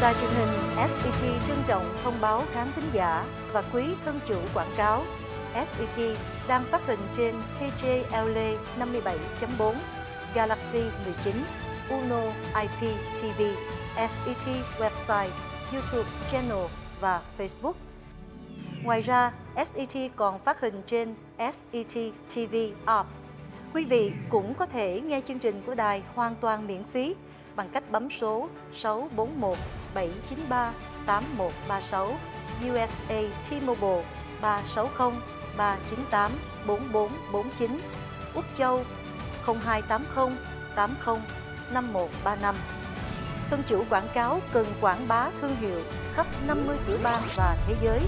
Đài truyền hình SET trân trọng thông báo khán thính giả và quý thân chủ quảng cáo SET đang phát hình trên KJLA 57.4, Galaxy 19, Uno IP TV, SET website, YouTube channel và Facebook. Ngoài ra, SET còn phát hình trên SET TV app. Quý vị cũng có thể nghe chương trình của đài hoàn toàn miễn phí bằng cách bấm số 641 793 8136 USA T-Mobile 360 398 4449 Úc Châu 0280 80 5135 Thân chủ quảng cáo cần quảng bá thương hiệu khắp 50 tiểu bang và thế giới.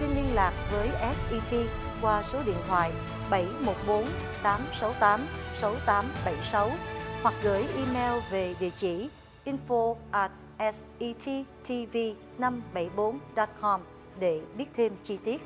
Xin liên lạc với SET qua số điện thoại 714 868 6876 hoặc gửi email về địa chỉ info at settv574.com để biết thêm chi tiết.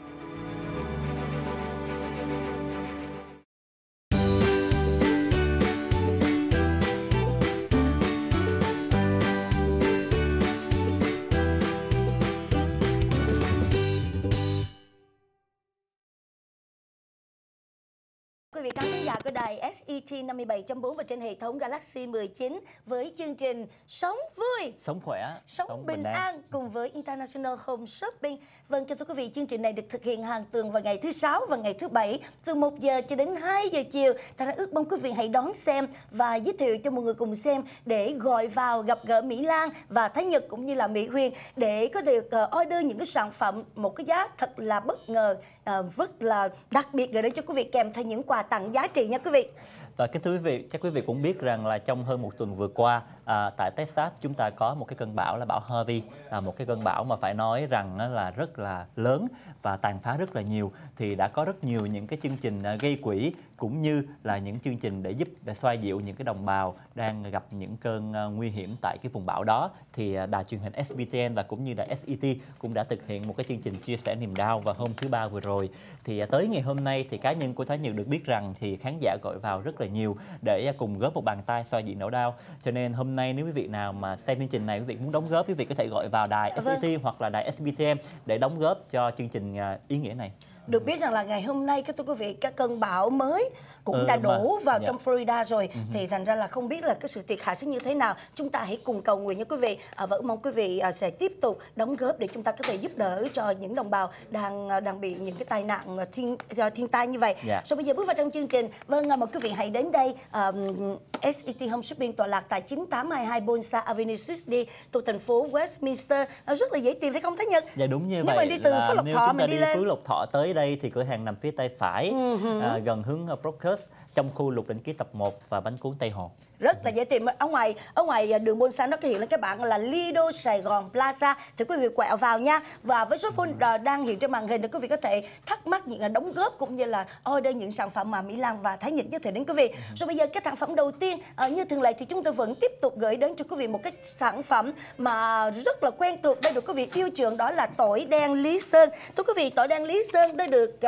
Quý vị khán thính giả của đài SET 57 4 và trên hệ thống Galaxy 19 với chương trình Sống vui, sống khỏe, sống, sống bình, bình an cùng với International Home Shopping Vâng, cho thưa quý vị, chương trình này được thực hiện hàng tuần vào ngày thứ sáu và ngày thứ bảy từ 1 giờ cho đến 2 giờ chiều. Thành ra ước mong quý vị hãy đón xem và giới thiệu cho mọi người cùng xem để gọi vào gặp gỡ Mỹ Lan và Thái Nhật cũng như là Mỹ Huyền để có được ờ, order những cái sản phẩm một cái giá thật là bất ngờ, ờ, rất là đặc biệt gửi đến cho quý vị kèm theo những quà tặng giá trị nha quý vị. Và kính thưa quý vị, chắc quý vị cũng biết rằng là trong hơn một tuần vừa qua à, tại Texas chúng ta có một cái cơn bão là bão Harvey, là một cái cơn bão mà phải nói rằng là rất là lớn và tàn phá rất là nhiều. Thì đã có rất nhiều những cái chương trình à, gây quỹ cũng như là những chương trình để giúp để xoa dịu những cái đồng bào đang gặp những cơn à, nguy hiểm tại cái vùng bão đó. Thì à, đài truyền hình SBTN và cũng như là SET cũng đã thực hiện một cái chương trình chia sẻ niềm đau vào hôm thứ ba vừa rồi. Thì tới ngày hôm nay thì cá nhân của Thái Nhật được biết rằng thì khán giả gọi vào rất là là nhiều để à, cùng góp một bàn tay xoa dịu nỗi đau cho nên hôm nay nếu quý vị nào mà xem chương trình này quý vị muốn đóng góp quý vị có thể gọi vào đài dạ SBT vâng. hoặc là đài SBTM để đóng góp cho chương trình à, ý nghĩa này được biết rằng là ngày hôm nay các thưa quý vị các cơn bão mới cũng ừ, đã đổ vào dạ. trong Florida rồi uh-huh. thì thành ra là không biết là cái sự thiệt hại sẽ như thế nào chúng ta hãy cùng cầu nguyện nha quý vị à, và mong quý vị à, sẽ tiếp tục đóng góp để chúng ta có thể giúp đỡ cho những đồng bào đang à, đang bị những cái tai nạn à, thiên thiên tai như vậy. Dạ. Rồi bây giờ bước vào trong chương trình. Vâng, à, mời quý vị hãy đến đây um, SET Home Shopping tọa lạc tại 9822 Bonsa Avenue 6 đi, thuộc thành phố Westminster. nó rất là dễ tìm phải không Thái Nhật? Dạ đúng như nếu vậy. Nếu mình đi từ Phú Lộc Thọ mình đi, đi lên. Phú Lộc Thọ tới đây thì cửa hàng nằm phía tay phải uh-huh. à, gần hướng Broadcast trong khu lục định ký tập 1 và bánh cuốn Tây Hồ rất là dễ tìm ở ngoài ở ngoài à, đường buôn sang nó hiện lên các bạn là Lido Sài Gòn Plaza thì quý vị quẹo vào nha và với số phone à, đang hiện trên màn hình thì quý vị có thể thắc mắc những là đóng góp cũng như là order những sản phẩm mà Mỹ Lan và Thái Nhật giới thiệu đến quý vị ừ. rồi bây giờ cái sản phẩm đầu tiên à, như thường lệ thì chúng tôi vẫn tiếp tục gửi đến cho quý vị một cái sản phẩm mà rất là quen thuộc đây được quý vị yêu chuộng đó là tỏi đen Lý Sơn thưa quý vị tỏi đen Lý Sơn đây được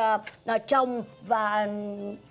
uh, trồng và ừ,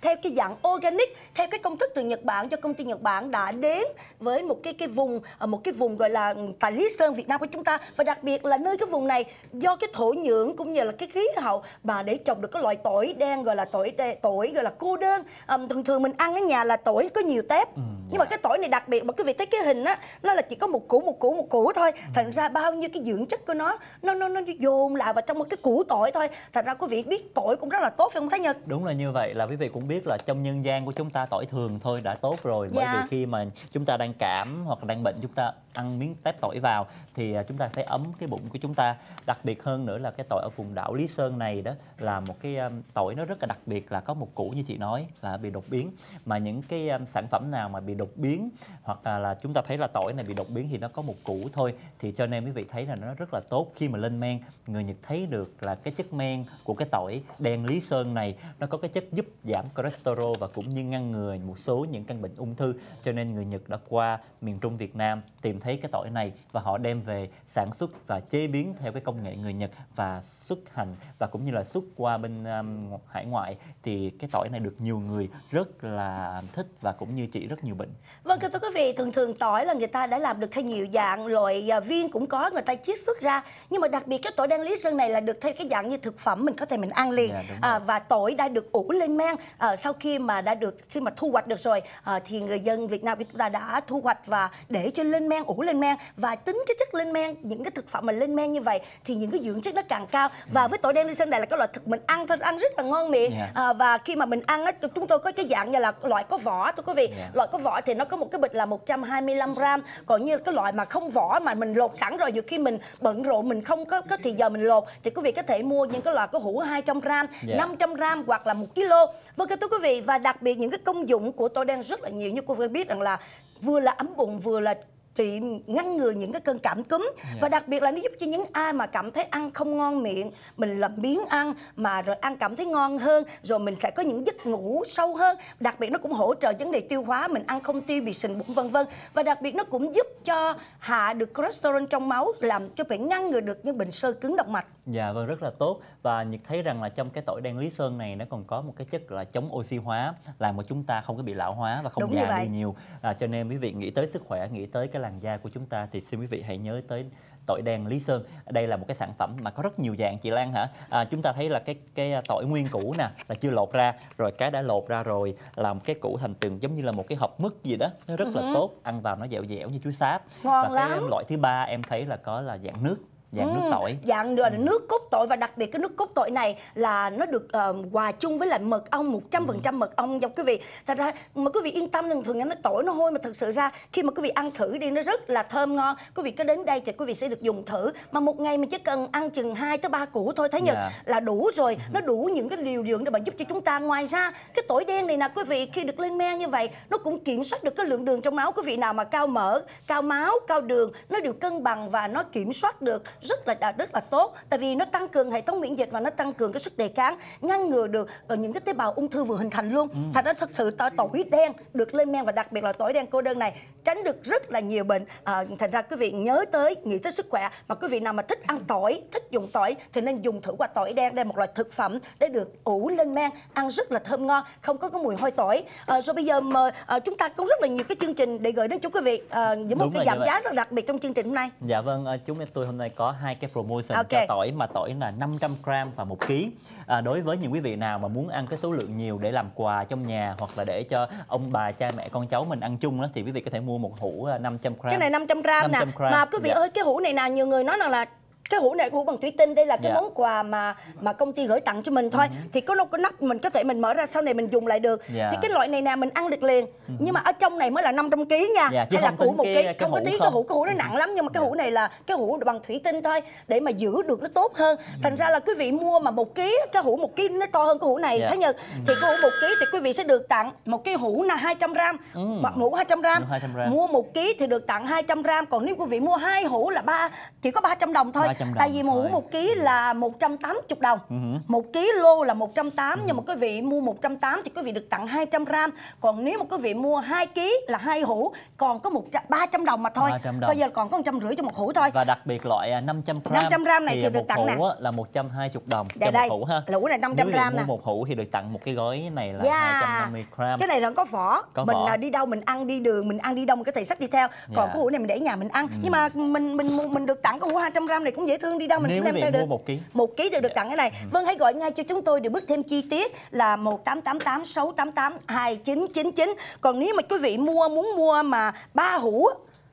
theo cái dạng organic theo cái công thức từ Nhật Bản cho công ty Nhật Bản đã đến với một cái cái vùng ờ, một cái vùng gọi là ừ, tại Lý Sơn Việt Nam của chúng ta và đặc biệt là nơi cái vùng này do cái thổ nhưỡng cũng như là cái khí hậu mà để trồng được cái loại tỏi đen gọi là tỏi tỏi gọi là cô đơn à, thường thường mình ăn ở nhà là tỏi có nhiều tép ừ. nhưng mà cái tỏi này đặc biệt mà quý vị thấy cái hình á nó là chỉ có một củ một củ một củ thôi ừ. thành ra bao nhiêu cái dưỡng chất của nó nó nó nó dồn lại vào trong một cái củ tỏi thôi thành ra quý vị biết tỏi cũng rất là tốt phải không Thái Nhật đúng là như vậy là quý vị cũng biết là trong nhân gian của chúng ta tỏi thường thôi đã tốt rồi bởi dạ. vì khi khi mà chúng ta đang cảm hoặc đang bệnh chúng ta ăn miếng tép tỏi vào thì à, chúng ta thấy ấm cái bụng của chúng ta đặc biệt hơn nữa là cái tỏi ở vùng đảo Lý Sơn này đó là một cái à, tỏi nó rất là đặc biệt là có một củ như chị nói là bị đột biến mà những cái à, sản phẩm nào mà bị đột biến hoặc là, là chúng ta thấy là tỏi này bị đột biến thì nó có một củ thôi thì cho nên quý vị thấy là nó rất là tốt khi mà lên men người Nhật thấy được là cái chất men của cái tỏi đen Lý Sơn này nó có cái chất giúp giảm cholesterol và cũng như ngăn ngừa một số những căn bệnh ung thư cho cho nên người Nhật đã qua miền Trung Việt Nam tìm thấy cái tỏi này và họ đem về sản xuất và chế biến theo cái công nghệ người Nhật và xuất hành và cũng như là xuất qua bên um, hải ngoại thì cái tỏi này được nhiều người rất là thích và cũng như trị rất nhiều bệnh. Vâng thưa quý vị, thường thường tỏi là người ta đã làm được theo nhiều dạng loại à, viên cũng có người ta chiết xuất ra nhưng mà đặc biệt cái tỏi đan lý sơn này là được theo cái dạng như thực phẩm mình có thể mình ăn liền yeah, dạ, à, và tỏi đã được ủ lên men à, sau khi mà đã được khi mà thu hoạch được rồi à, thì người dân Việt Việt Nam chúng ta đã thu hoạch và để cho lên men ủ lên men và tính cái chất lên men những cái thực phẩm mà lên men như vậy thì những cái dưỡng chất nó càng cao ừ. và với tổ đen ly sơn này là cái loại thực mình ăn thôi ăn rất là ngon miệng yeah. Dạ. à, và khi mà mình ăn á chúng tôi có cái dạng như là loại có vỏ thưa quý vị yeah. Dạ. loại có vỏ thì nó có một cái bịch là 125 gram còn như cái loại mà không vỏ mà mình lột sẵn rồi nhiều khi mình bận rộn mình không có, có thì giờ mình lột thì quý vị có thể mua những cái loại có hũ 200 gram yeah. Dạ. 500 gram hoặc là một kg vâng thưa quý vị và đặc biệt những cái công dụng của tổ đen rất là nhiều như cô vừa biết rằng là vừa là ấm bụng vừa là trị ngăn ngừa những cái cơn cảm cúm yeah. Dạ. và đặc biệt là nó giúp cho những ai mà cảm thấy ăn không ngon miệng mình làm biến ăn mà rồi ăn cảm thấy ngon hơn rồi mình sẽ có những giấc ngủ sâu hơn đặc biệt nó cũng hỗ trợ vấn đề tiêu hóa mình ăn không tiêu bị sình bụng vân vân và đặc biệt nó cũng giúp cho hạ được cholesterol trong máu làm cho bệnh ngăn ngừa được những bệnh sơ cứng động mạch dạ vâng rất là tốt và nhật thấy rằng là trong cái tỏi đen lý sơn này nó còn có một cái chất là chống oxy hóa làm cho chúng ta không có bị lão hóa và không Đúng già đi nhiều à, cho nên quý vị nghĩ tới sức khỏe nghĩ tới cái là làn da của chúng ta thì xin quý vị hãy nhớ tới tỏi đen Lý Sơn. Đây là một cái sản phẩm mà có rất nhiều dạng chị Lan hả? À, chúng ta thấy là cái cái à, tỏi nguyên cũ nè là chưa lột ra, rồi cái đã lột ra rồi làm cái củ thành từng giống như là một cái hộp mứt gì đó, nó rất uh -huh. là ừ tốt, ăn vào nó dẻo dẻo như chuối sáp. Ngon Và lắm. cái loại thứ ba em thấy là có là dạng nước dạng nước ừ. tỏi dạng là ừ. nước cốt tỏi và đặc biệt cái nước cốt tỏi này là nó được uh, hòa chung với lại mật ong 100% phần ừ. trăm mật ong nha quý vị thật ra mà quý vị yên tâm thường thường nó tỏi nó hôi mà thực sự ra khi mà quý vị ăn thử đi nó rất là thơm ngon quý vị cứ đến đây thì quý vị sẽ được dùng thử mà một ngày mình chỉ cần ăn chừng 2 tới ba củ thôi thái nhật yeah. là đủ rồi nó đủ những cái liều lượng để mà giúp cho chúng ta ngoài ra cái tỏi đen này nè quý vị khi được lên men như vậy nó cũng kiểm soát được cái lượng đường trong máu quý vị nào mà cao mỡ cao máu cao đường nó đều cân bằng và nó kiểm soát được rất là à, rất là tốt tại vì nó tăng cường hệ thống miễn dịch và nó tăng cường cái sức đề kháng ngăn ngừa được ờ, những cái tế bào ung thư vừa hình thành luôn ừ. thành ra thật sự tỏi đen được lên men và đặc biệt là tỏi đen cô đơn này tránh được rất là nhiều bệnh à, thành ra quý vị nhớ tới nghĩ tới sức khỏe mà quý vị nào mà thích ăn tỏi thích dùng tỏi thì nên dùng thử quả tỏi đen đây một loại thực phẩm để được ủ lên men ăn rất là thơm ngon không có cái mùi hôi tỏi à, rồi bây giờ mà à, ờ, chúng ta cũng rất là nhiều cái chương trình để gửi đến cho quý vị à, những một cái giảm dạ vâng. giá rất đặc biệt trong chương trình hôm nay dạ vâng chúng tôi hôm nay có có hai cái promotion okay. cho tỏi mà tỏi là 500 gram và một ký à, đối với những quý vị nào mà muốn ăn cái số lượng nhiều để làm quà trong nhà hoặc là để cho ông bà cha mẹ con cháu mình ăn chung đó thì quý vị có thể mua một hũ 500 à, gram cái này 500 gram 500 nè gram. mà quý vị dạ. ơi cái hũ này nè nhiều người nói rằng là cái hũ này hũ bằng thủy tinh đây là cái dạ. món quà mà mà công ty gửi tặng cho mình thôi uh ừ -huh. thì có nó có nắp mình có thể mình mở ra sau này mình dùng lại được dạ. thì cái loại này nè mình ăn được liền uh ừ -huh. nhưng mà ở trong này mới là 500 kg nha dạ, hay là củ một ký, không có tí cái hũ cái hũ nó ừ nặng lắm nhưng mà cái dạ. hũ này là cái hũ bằng thủy tinh thôi để mà giữ được nó tốt hơn thành ra là quý vị mua mà một ký cái hũ một ký nó to hơn cái hũ này yeah. thái nhật thì cái hũ một ký thì quý vị sẽ được tặng một cái hũ là 200 gram mm. hoặc hũ 200 gram. 200 gram mua một ký thì được tặng 200 gram còn nếu quý vị mua hai hũ là ba chỉ có 300 đồng thôi đồng tại vì mua một ký là 180 đồng ừ một uh -huh. ký lô là 180 uh -huh. nhưng mà quý vị mua 180 thì quý vị được tặng 200 gram còn nếu mà quý vị mua 2 ký là hai hũ còn có một 300 đồng mà thôi bây giờ còn có rưỡi cho một hũ thôi và đặc biệt loại 500 à, gram 500 gram này thì, thì được tặng nè là 120 đồng Để cho đây. một hũ ha lũ này 500 gram nè mua một hũ thì được tặng một cái gói này là yeah. 250 gram cái này là có vỏ có mình vỏ. À, đi đâu mình ăn đi đường mình ăn đi đâu mình có thể sách đi theo còn yeah. Dạ. cái hũ này mình để nhà mình ăn ừ. nhưng mà mình mình mình, mình được tặng cái hũ 200 gram này cũng dễ thương đi đâu mình Nếu cũng đem theo được một ký một ký đều được tặng cái này ừ. vâng hãy gọi ngay cho chúng tôi để bước thêm chi tiết là một tám tám tám sáu tám tám hai chín chín chín còn nếu mà quý vị mua muốn mua mà ba hũ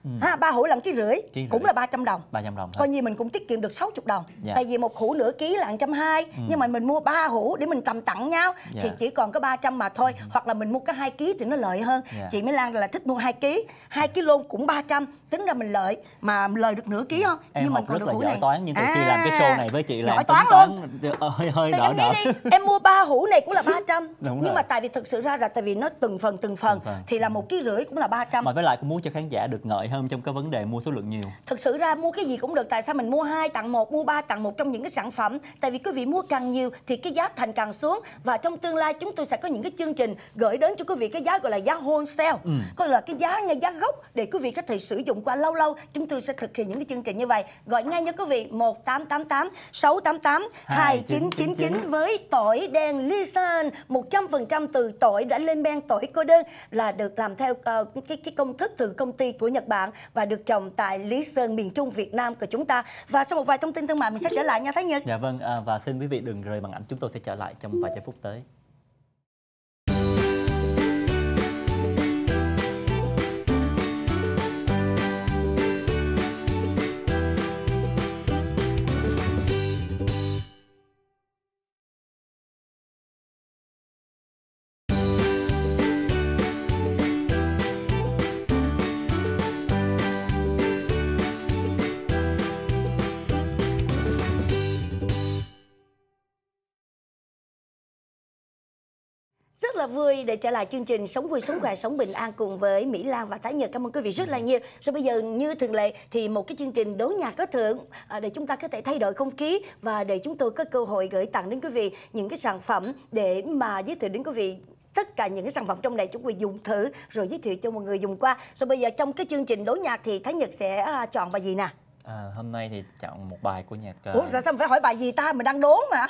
ừ. ha ba hũ là ký rưỡi, cũng rưỡi. là 300 đồng 300 đồng coi như mình cũng tiết kiệm được 60 đồng dạ. tại vì một hũ nửa ký là 120 ừ. nhưng mà mình mua ba hũ để mình cầm tặng nhau dạ. thì chỉ còn có 300 mà thôi ừ. hoặc là mình mua cái hai ký thì nó lợi hơn dạ. chị mới Lan là thích mua hai ký hai ký luôn cũng 300 tính ra mình lợi mà lời được nửa ký dạ. không em nhưng mà còn rất được là hũ giỏi này. toán nhưng từ à, làm cái show này với chị là giỏi toán, toán luôn. Ờ, hơi hơi thì đỡ đỡ em mua ba hũ này cũng là 300 Đúng nhưng rồi. mà tại vì thực sự ra là tại vì nó từng phần từng phần, từng phần. thì là một ký rưỡi cũng là 300 mà với lại cũng muốn cho khán giả được ngợi hơn hơn trong cái vấn đề mua số lượng nhiều thực sự ra mua cái gì cũng được tại sao mình mua hai tặng một mua ba tặng một trong những cái sản phẩm tại vì quý vị mua càng nhiều thì cái giá thành càng xuống và trong tương lai chúng tôi sẽ có những cái chương trình gửi đến cho quý vị cái giá gọi là giá wholesale ừ. coi là cái giá ngay giá gốc để quý vị có thể sử dụng qua lâu lâu chúng tôi sẽ thực hiện những cái chương trình như vậy gọi ngay nha quý vị một tám tám tám sáu tám tám hai chín chín chín với tỏi đen listen một trăm phần trăm từ tỏi đã lên men tỏi cô đơn là được làm theo uh, cái cái công thức từ công ty của Nhật Bản bạn và được trồng tại Lý Sơn miền Trung Việt Nam của chúng ta. Và sau một vài thông tin thương mại mình sẽ trở lại nha Thái Nhật. Dạ vâng à, và xin quý vị đừng rời màn ảnh chúng tôi sẽ trở lại trong vài giây phút tới. rất là vui để trở lại chương trình Sống vui sống khỏe sống bình an cùng với Mỹ Lan và Thái Nhật. Cảm ơn quý vị rất là nhiều. Rồi bây giờ như thường lệ thì một cái chương trình đố nhạc có thưởng à, để chúng ta có thể thay đổi không khí và để chúng tôi có cơ hội gửi tặng đến quý vị những cái sản phẩm để mà giới thiệu đến quý vị tất cả những cái sản phẩm trong này chúng quý vị dùng thử rồi giới thiệu cho mọi người dùng qua. Rồi bây giờ trong cái chương trình đố nhạc thì Thái Nhật sẽ à, chọn bài gì nè? À, hôm nay thì chọn một bài của nhạc. À, Ủa, sao mình phải hỏi bài gì ta? Mình đang đố mà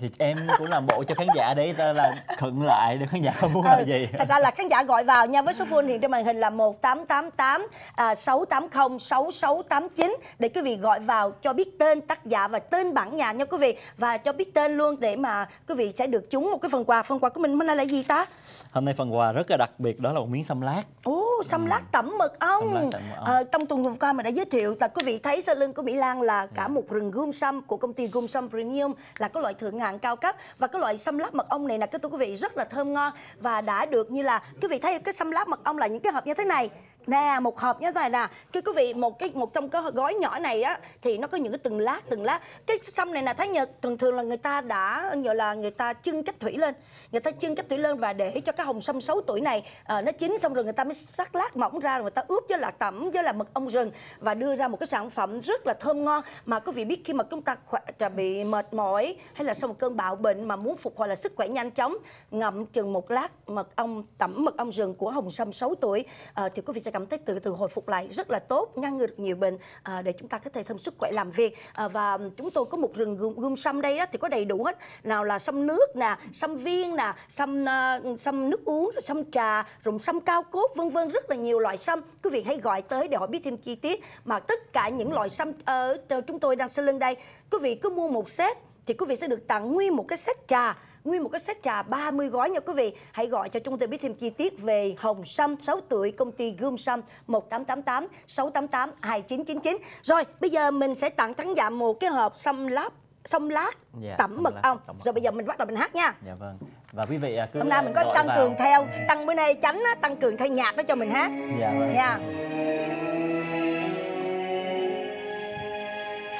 thì em cũng làm bộ cho khán giả đấy ta là khựng lại để khán giả không ừ, muốn ừ, là gì thật ra là khán giả gọi vào nha với số phone hiện trên màn hình là một tám tám tám à, sáu tám không sáu sáu tám chín để quý vị gọi vào cho biết tên tác giả và tên bản nhạc nha quý vị và cho biết tên luôn để mà quý vị sẽ được trúng một cái phần quà phần quà của mình hôm nay là gì ta hôm nay phần quà rất là đặc biệt đó là một miếng xăm lát ồ xăm ừ. lát tẩm mật ong ờ, trong tuần vừa qua mình đã giới thiệu là quý vị thấy sau lưng của mỹ lan là cả ừ. một rừng gươm sâm của công ty gươm sâm premium là có loại thượng hàng cao cấp và cái loại xâm lát mật ong này nè, các thưa quý vị rất là thơm ngon và đã được như là quý vị thấy cái xâm lát mật ong là những cái hộp như thế này nè một hộp nhớ rồi nè cái quý vị một cái một trong cái gói nhỏ này á thì nó có những cái từng lát từng lát cái sâm này là thái nhật thường thường là người ta đã gọi là người ta chưng cách thủy lên người ta chưng cách thủy lên và để cho cái hồng sâm 6 tuổi này à, nó chín xong rồi người ta mới sắc lát mỏng ra rồi người ta ướp với lạc tẩm với là mật ong rừng và đưa ra một cái sản phẩm rất là thơm ngon mà quý vị biết khi mà chúng ta khỏe, à, bị mệt mỏi hay là sau một cơn bạo bệnh mà muốn phục hồi là sức khỏe nhanh chóng ngậm chừng một lát mật ong tẩm mật ong rừng của hồng sâm 6 tuổi à, thì quý vị sẽ cảm thấy từ từ hồi phục lại rất là tốt ngăn ngừa được nhiều bệnh à, để chúng ta có thể thêm sức khỏe làm việc à, và chúng tôi có một rừng gươm, sâm đây đó thì có đầy đủ hết nào là sâm nước nè sâm viên nè sâm à, sâm nước uống sâm trà rụng sâm cao cốt vân vân rất là nhiều loại sâm quý vị hãy gọi tới để họ biết thêm chi tiết mà tất cả những loại sâm ở ờ, chúng tôi đang sơ lưng đây quý vị cứ mua một set thì quý vị sẽ được tặng nguyên một cái set trà nguyên một cái set trà 30 gói nha quý vị. Hãy gọi cho chúng tôi biết thêm chi tiết về Hồng Sâm 6 tuổi công ty Gươm Sâm 1888 688 2999. Rồi, bây giờ mình sẽ tặng thắng giả một cái hộp sâm láp sông lát dạ, tẩm mật ong rồi bây giờ mình bắt đầu mình hát nha dạ vâng và quý vị à, cứ hôm nay mình có tăng vào... cường theo tăng bữa nay tránh tăng cường theo nhạc đó cho mình hát dạ vâng nha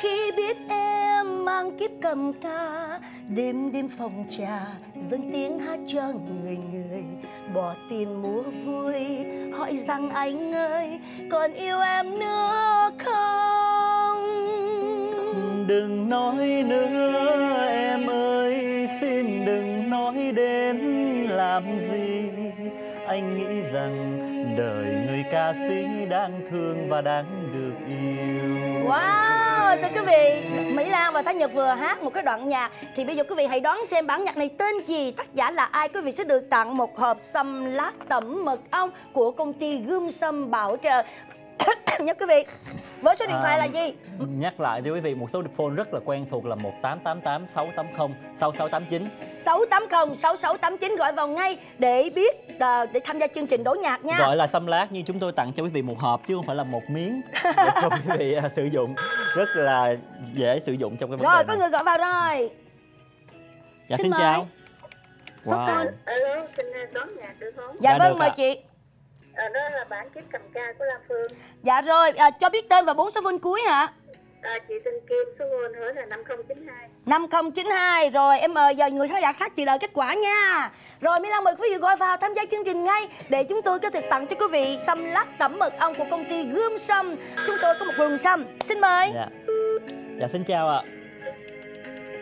khi biết em mang kiếp cầm ca đêm đêm phòng trà dâng tiếng hát cho người người bỏ tiền mua vui hỏi rằng anh ơi còn yêu em nữa không đừng nói nữa em ơi xin đừng nói đến làm gì anh nghĩ rằng đời người ca sĩ đang thương và đáng được yêu wow vị Mỹ Lan và Thái Nhật vừa hát một cái đoạn nhạc Thì bây giờ quý vị hãy đón xem bản nhạc này tên gì Tác giả là ai Quý vị sẽ được tặng một hộp sâm lát tẩm mật ong Của công ty Gươm Sâm Bảo Trợ nha quý vị với số điện thoại à, là gì nhắc lại thưa quý vị một số điện phone rất là quen thuộc là một tám tám tám sáu tám mươi sáu sáu tám chín tám chín gọi vào ngay để biết à, để tham gia chương trình đổ nhạc nha. Gọi là xâm lát như chúng tôi tặng cho quý vị một hộp chứ không phải là một miếng để cho quý vị à, sử dụng rất là dễ sử dụng trong cái vấn rồi, đề. Rồi có người gọi vào rồi. Dạ xin, xin mời. chào. wow. phone. Ừ, xin à, đón nhạc được không? Dạ, dạ vâng mời chị à, đó là bản kiếp cầm ca của Lam Phương dạ rồi à, cho biết tên và bốn số phone cuối hả à, chị tên Kim số phone hứa là 5092 5092 rồi em mời giờ người khán giả khác chị đợi kết quả nha rồi Mỹ Lan mời quý vị gọi vào tham gia chương trình ngay để chúng tôi có thể tặng cho quý vị xăm lát tẩm mật ong của công ty Gươm Sâm. Chúng tôi có một vườn sâm. Xin mời. Dạ. Dạ xin chào ạ.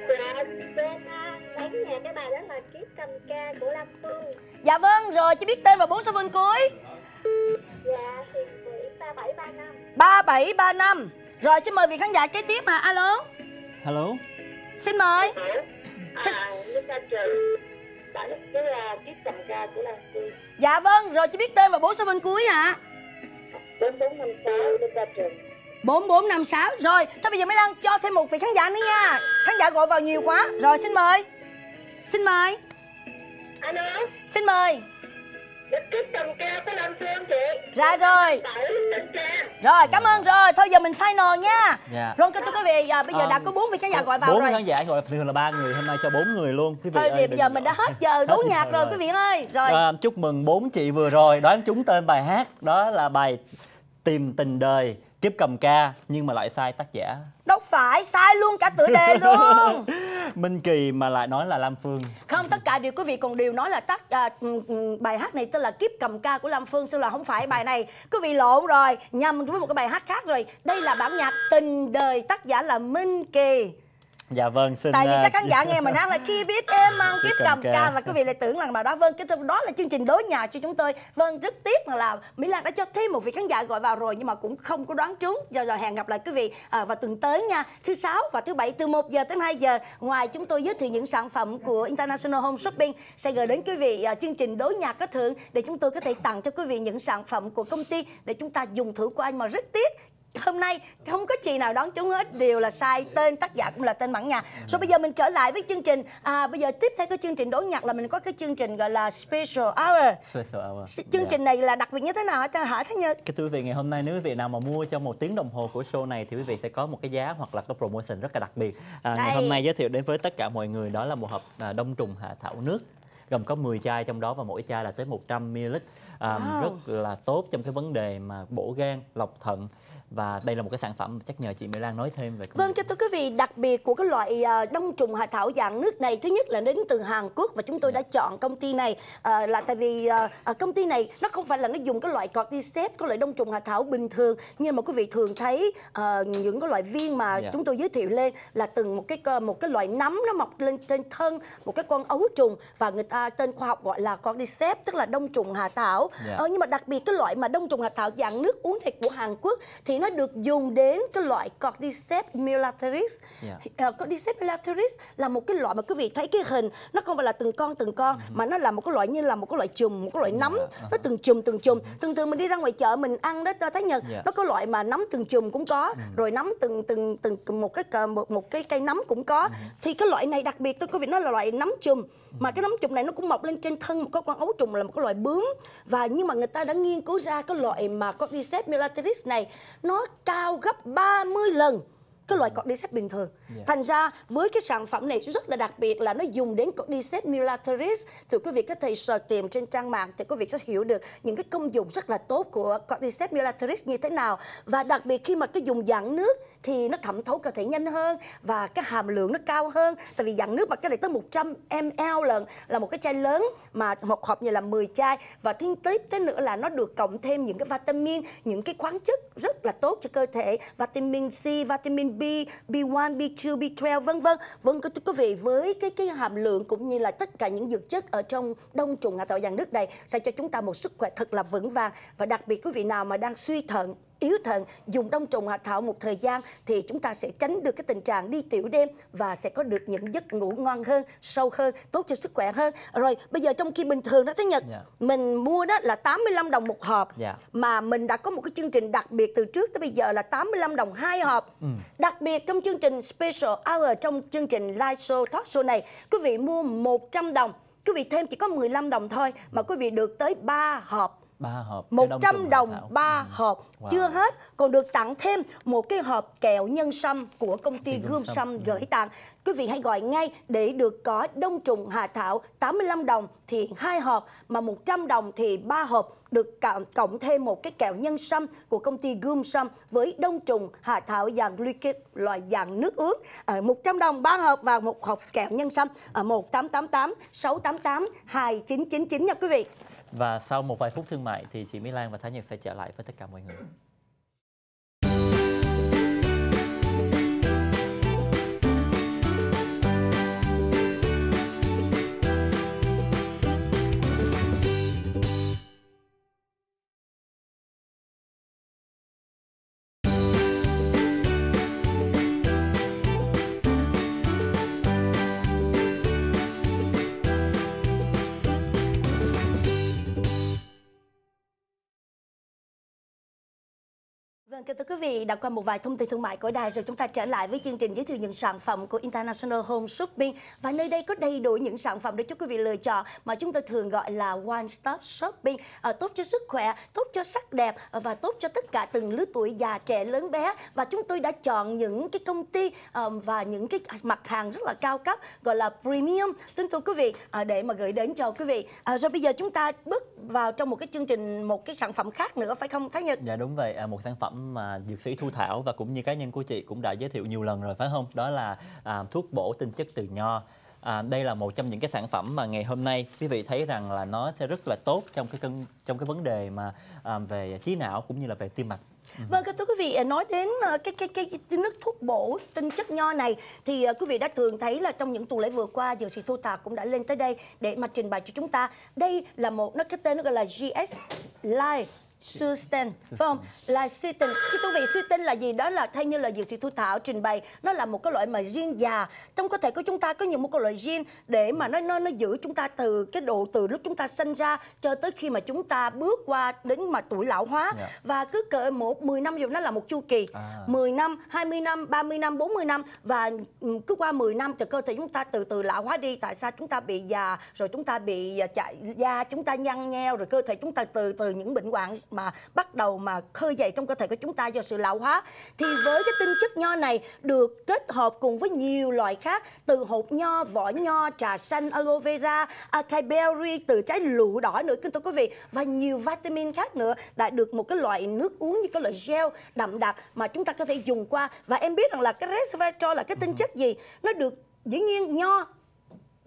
Dạ, à. nhà cái bài đó là kiếp cầm ca của Lan Phương. Dạ vâng, rồi chị biết tên và bốn số phân cuối. Dạ, thì 3735 3735 Rồi xin mời vị khán giả kế tiếp mà Alo Hello Xin mời dạ, dạ. À, Xin... Dạ, à, dạ vâng, rồi chị biết tên và bốn số bên cuối ạ à? 4456 4456 Rồi, thôi bây giờ mới đang cho thêm một vị khán giả nữa nha Khán giả gọi vào nhiều quá Rồi xin mời Xin mời Alo Xin mời ra rồi rồi cảm ơn rồi thôi giờ mình final nha dạ. rồi thưa quý vị à, bây giờ đã có bốn vị khán giả gọi vào bốn rồi bốn khán giả gọi thường là ba người hôm nay cho bốn người luôn quý vị thôi ơi, bây giờ mình đã hết giờ đủ nhạc rồi, rồi quý vị ơi rồi à, chúc mừng bốn chị vừa rồi đoán chúng tên bài hát đó là bài tìm tình đời kiếp cầm ca nhưng mà lại sai tác giả đâu phải sai luôn cả tựa đề luôn minh kỳ mà lại nói là lam phương không tất cả điều quý vị còn đều nói là tác à, ừ, ừ, bài hát này tên là kiếp cầm ca của lam phương sao là không phải bài này quý vị lộn rồi nhầm với một cái bài hát khác rồi đây là bản nhạc tình đời tác giả là minh kỳ dạ vâng xin tại vì ờ, các khán giả nghe mình hát là khi biết em mang kiếp cầm ca là quý vị lại tưởng rằng mà đó vâng cái đó là chương trình đối nhà cho chúng tôi vâng rất tiếc là, là mỹ lan đã cho thêm một vị khán giả gọi vào rồi nhưng mà cũng không có đoán trúng giờ rồi hẹn gặp lại quý vị à, vào tuần tới nha thứ sáu và thứ bảy từ 1 giờ tới 2 giờ ngoài chúng tôi giới thiệu những sản phẩm của international home shopping sẽ gửi đến quý vị à, chương trình đối nhạc có thưởng để chúng tôi có thể tặng cho quý vị những sản phẩm của công ty để chúng ta dùng thử qua nhưng mà rất tiếc hôm nay không có chị nào đón trúng hết đều là sai tên tác giả cũng là tên bản nhạc rồi bây giờ mình trở lại với chương trình à, bây giờ tiếp theo cái chương trình đối nhạc là mình có cái chương trình gọi là special hour chương dạ. trình này là đặc biệt như thế nào hả hỏi thế như thưa quý vị ngày hôm nay nếu quý vị nào mà mua trong một tiếng đồng hồ của show này thì quý vị sẽ có một cái giá hoặc là cái promotion rất là đặc biệt à, ngày hôm nay giới thiệu đến với tất cả mọi người đó là một hộp à, đông trùng hạ thảo nước gồm có 10 chai trong đó và mỗi chai là tới 100 ml um, wow. rất là tốt trong cái vấn đề mà bổ gan lọc thận và đây là một cái sản phẩm chắc nhờ chị Mỹ Lan nói thêm về vâng cho thưa quý vị đặc biệt của cái loại à, đông trùng hạ thảo dạng nước này thứ nhất là đến từ Hàn Quốc và chúng tôi dạ. đã chọn công ty này à, là tại vì à, à, công ty này nó không phải là nó dùng cái loại cordyceps cái loại đông trùng hạ thảo bình thường như mà quý vị thường thấy à, những cái loại viên mà yeah. Dạ. chúng tôi giới thiệu lên là từng một cái một cái loại nấm nó mọc lên trên thân một cái con ấu trùng và người ta tên khoa học gọi là cordyceps tức là đông trùng hạ thảo yeah. Dạ. à, ờ, nhưng mà đặc biệt cái loại mà đông trùng hạ thảo dạng nước uống này của Hàn Quốc thì nó nó được dùng đến cái loại cordyceps militaris yeah. Dạ. uh, ờ, cordyceps militaris là một cái loại mà quý vị thấy cái hình nó không phải là từng con từng con ừ. mà nó là một cái loại như là một cái loại chùm một cái loại dạ, nấm yeah. uh -huh. nó ờ. từng chùm từng chùm ừ. thường thường mình đi ra ngoài chợ mình ăn đó ta thấy nhật yeah. Dạ. nó có loại mà nấm từng chùm cũng có uh ừ. -huh. rồi nấm từng từng từng một cái một, một cái cây nấm cũng có uh -huh. thì cái loại này đặc biệt tôi quý vị nó là loại nấm chùm mà cái nấm trùng này nó cũng mọc lên trên thân một cái con ấu trùng là một cái loại bướm và nhưng mà người ta đã nghiên cứu ra cái loại mà cordyceps militaris này nó nó cao gấp 30 lần cái loại ừ. cordyceps bình thường. Yeah. Dạ. Thành ra với cái sản phẩm này rất là đặc biệt là nó dùng đến cordyceps militaris thì quý vị có thể sờ tìm trên trang mạng thì quý vị sẽ hiểu được những cái công dụng rất là tốt của cordyceps militaris như thế nào và đặc biệt khi mà cái dùng dạng nước thì nó thẩm thấu cơ thể nhanh hơn và cái hàm lượng nó cao hơn tại vì dạng nước mà cái này tới 100 ml lần là một cái chai lớn mà một hộp như là 10 chai và thiên tiếp tới nữa là nó được cộng thêm những cái vitamin những cái khoáng chất rất là tốt cho cơ thể vitamin C vitamin B, B1, B2, B12 vân vân. Vâng thưa quý vị với cái cái hàm lượng cũng như là tất cả những dược chất ở trong đông trùng hạ thảo dạng nước này sẽ cho chúng ta một sức khỏe thật là vững vàng và đặc biệt quý vị nào mà đang suy thận yếu thận dùng đông trùng hạ thảo một thời gian thì chúng ta sẽ tránh được cái tình trạng đi tiểu đêm và sẽ có được những giấc ngủ ngon hơn sâu hơn tốt cho sức khỏe hơn rồi bây giờ trong khi bình thường đó thứ nhật yeah. Dạ. mình mua đó là 85 đồng một hộp yeah. Dạ. mà mình đã có một cái chương trình đặc biệt từ trước tới bây giờ là 85 đồng hai hộp ừ. đặc biệt trong chương trình special hour trong chương trình live show talk show này quý vị mua 100 đồng quý vị thêm chỉ có 15 đồng thôi mà quý vị được tới 3 hộp 3 hộp 100 đồng 3 ừ. hộp wow. chưa hết còn được tặng thêm một cái hộp kẹo nhân sâm của công ty Gươm Sâm ừ. gửi tặng quý vị hãy gọi ngay để được có đông trùng hạ thảo 85 đồng thì hai hộp mà 100 đồng thì ba hộp được cộng thêm một cái kẹo nhân sâm của công ty Gươm Sâm với đông trùng hạ thảo dạng liquid loại dạng nước uống à, 100 đồng ba hộp và một hộp kẹo nhân sâm ở à, 1888 688 2999 nha quý vị. Và sau một vài phút thương mại thì chị Mỹ Lan và Thái Nhật sẽ trở lại với tất cả mọi người. Vâng, kính thưa quý vị, đã qua một vài thông tin thương mại của đài rồi chúng ta trở lại với chương trình giới thiệu những sản phẩm của International Home Shopping và nơi đây có đầy đủ những sản phẩm để cho quý vị lựa chọn mà chúng tôi thường gọi là One Stop Shopping à, tốt cho sức khỏe, tốt cho sắc đẹp và tốt cho tất cả từng lứa tuổi già, trẻ, lớn, bé và chúng tôi đã chọn những cái công ty um, và những cái mặt hàng rất là cao cấp gọi là premium, kính thưa quý vị, à, để mà gửi đến cho quý vị. À, rồi bây giờ chúng ta bước vào trong một cái chương trình một cái sản phẩm khác nữa phải không Thái Nhật? Dạ đúng vậy, à, một sản phẩm mà dược sĩ Thu Thảo và cũng như cá nhân của chị cũng đã giới thiệu nhiều lần rồi phải không? Đó là à, thuốc bổ tinh chất từ nho. À, đây là một trong những cái sản phẩm mà ngày hôm nay quý vị thấy rằng là nó sẽ rất là tốt trong cái cân trong cái vấn đề mà à, về trí não cũng như là về tim mạch Ừ. Vâng, thưa quý vị, à, nói đến ờ, cái cái cái, cái nước thuốc bổ tinh chất nho này thì ờ, quý vị đã thường thấy là trong những tuần lễ vừa qua dược sĩ Thu Tạc cũng đã lên tới đây để mà trình bày cho chúng ta. Đây là một nó cái tên nó gọi là GS Live Susten, phải không? Là Susten. Cái quý vị Susten là gì? Đó là thay như là dược sĩ Thu Thảo trình bày, nó là một cái loại mà gen già. Trong cơ thể của chúng ta có nhiều một cái loại gen để mà nó nó nó giữ chúng ta từ cái độ từ lúc chúng ta sinh ra cho tới khi mà chúng ta bước qua đến mà tuổi lão hóa yeah. Dạ. và cứ cỡ một 10 năm dù nó là một chu kỳ. À. 10 năm, 20 năm, 30 năm, 40 năm và ừ, cứ qua 10 năm thì cơ thể chúng ta từ từ lão hóa đi. Tại sao chúng ta bị già rồi chúng ta bị à, chạy da chúng ta nhăn nheo rồi cơ thể chúng ta từ từ những bệnh hoạn mà bắt đầu mà khơi dậy trong cơ thể của chúng ta do sự lão hóa thì với cái tinh chất nho này được kết hợp cùng với nhiều loại khác từ hột nho vỏ nho trà xanh aloe vera acai berry từ trái lựu đỏ nữa kính thưa quý vị và nhiều vitamin khác nữa đã được một cái loại nước uống như cái loại gel đậm đặc mà chúng ta có thể dùng qua và em biết rằng là cái resveratrol là cái tinh chất gì nó được dĩ nhiên nho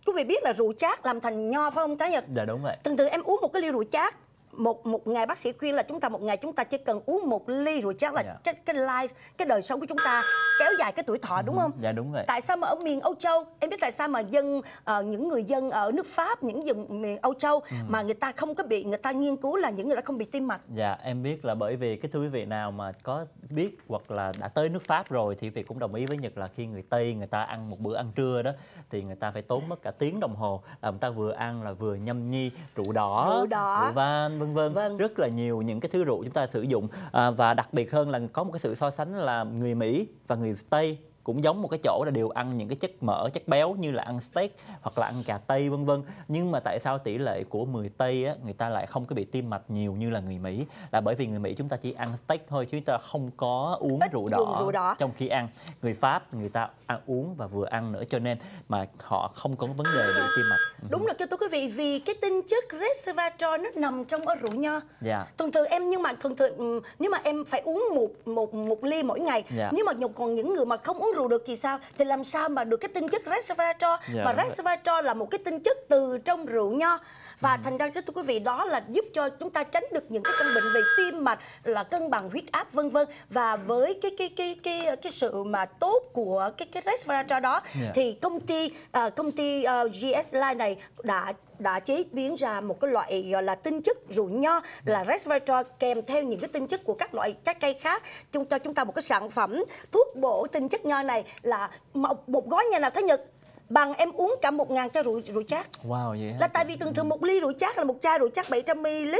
quý vị biết là rượu chát làm thành nho phải không cá nhật dạ đúng vậy từng từ em uống một cái ly rượu chát một một ngày bác sĩ khuyên là chúng ta một ngày chúng ta chỉ cần uống một ly rồi chắc là yeah. Dạ. cái cái life cái đời sống của chúng ta kéo dài cái tuổi thọ đúng ừ, không? Dạ đúng rồi. Tại sao mà ở miền Âu Châu em biết tại sao mà dân uh, những người dân ở nước Pháp những vùng miền Âu Châu ừ. mà người ta không có bị người ta nghiên cứu là những người đã không bị tim mạch. Dạ em biết là bởi vì cái thưa quý vị nào mà có biết hoặc là đã tới nước Pháp rồi thì việc cũng đồng ý với Nhật là khi người Tây người ta ăn một bữa ăn trưa đó thì người ta phải tốn mất cả tiếng đồng hồ là người ta vừa ăn là vừa nhâm nhi rượu đỏ, rượu, đỏ. rượu vang vân vân vâng. rất là nhiều những cái thứ rượu chúng ta sử dụng à, và đặc biệt hơn là có một cái sự so sánh là người Mỹ và người Tây cũng giống một cái chỗ là đều ăn những cái chất mỡ chất béo như là ăn steak hoặc là ăn cà tây vân vân nhưng mà tại sao tỷ lệ của người tây á, người ta lại không có bị tim mạch nhiều như là người mỹ là bởi vì người mỹ chúng ta chỉ ăn steak thôi chứ chúng ta không có uống rượu đỏ, rượu đỏ trong khi ăn người pháp người ta ăn uống và vừa ăn nữa cho nên mà họ không có vấn đề bị tim mạch à, đúng rồi cho tôi quý vị vì cái tinh chất resveratrol nó nằm trong ở rượu nho yeah. Dạ. thường thường em nhưng mà thường thường ừ, nếu mà em phải uống một một một ly mỗi ngày yeah. Dạ. nhưng mà còn những người mà không uống rượu được thì sao thì làm sao mà được cái tinh chất resveratrol dạ, mà resveratrol là một cái tinh chất từ trong rượu nho và ừ. thành ra cái thưa quý vị đó là giúp cho chúng ta tránh được những cái căn bệnh về tim mạch là cân bằng huyết áp vân vân và với cái cái cái cái cái sự mà tốt của cái cái resveratrol đó yeah. Dạ. thì công ty uh, công ty uh, à, GS Line này đã đã chế biến ra một cái loại gọi là tinh chất rượu nho dạ. là resveratrol kèm theo những cái tinh chất của các loại trái cây khác chúng cho chúng ta một cái sản phẩm thuốc bổ tinh chất nho này là một, một gói nha nào thế nhật bằng em uống cả một ngàn chai rượu rượu chát wow, vậy yeah, là tại vì thường thường một ly rượu chát là một chai rượu chát 700 ml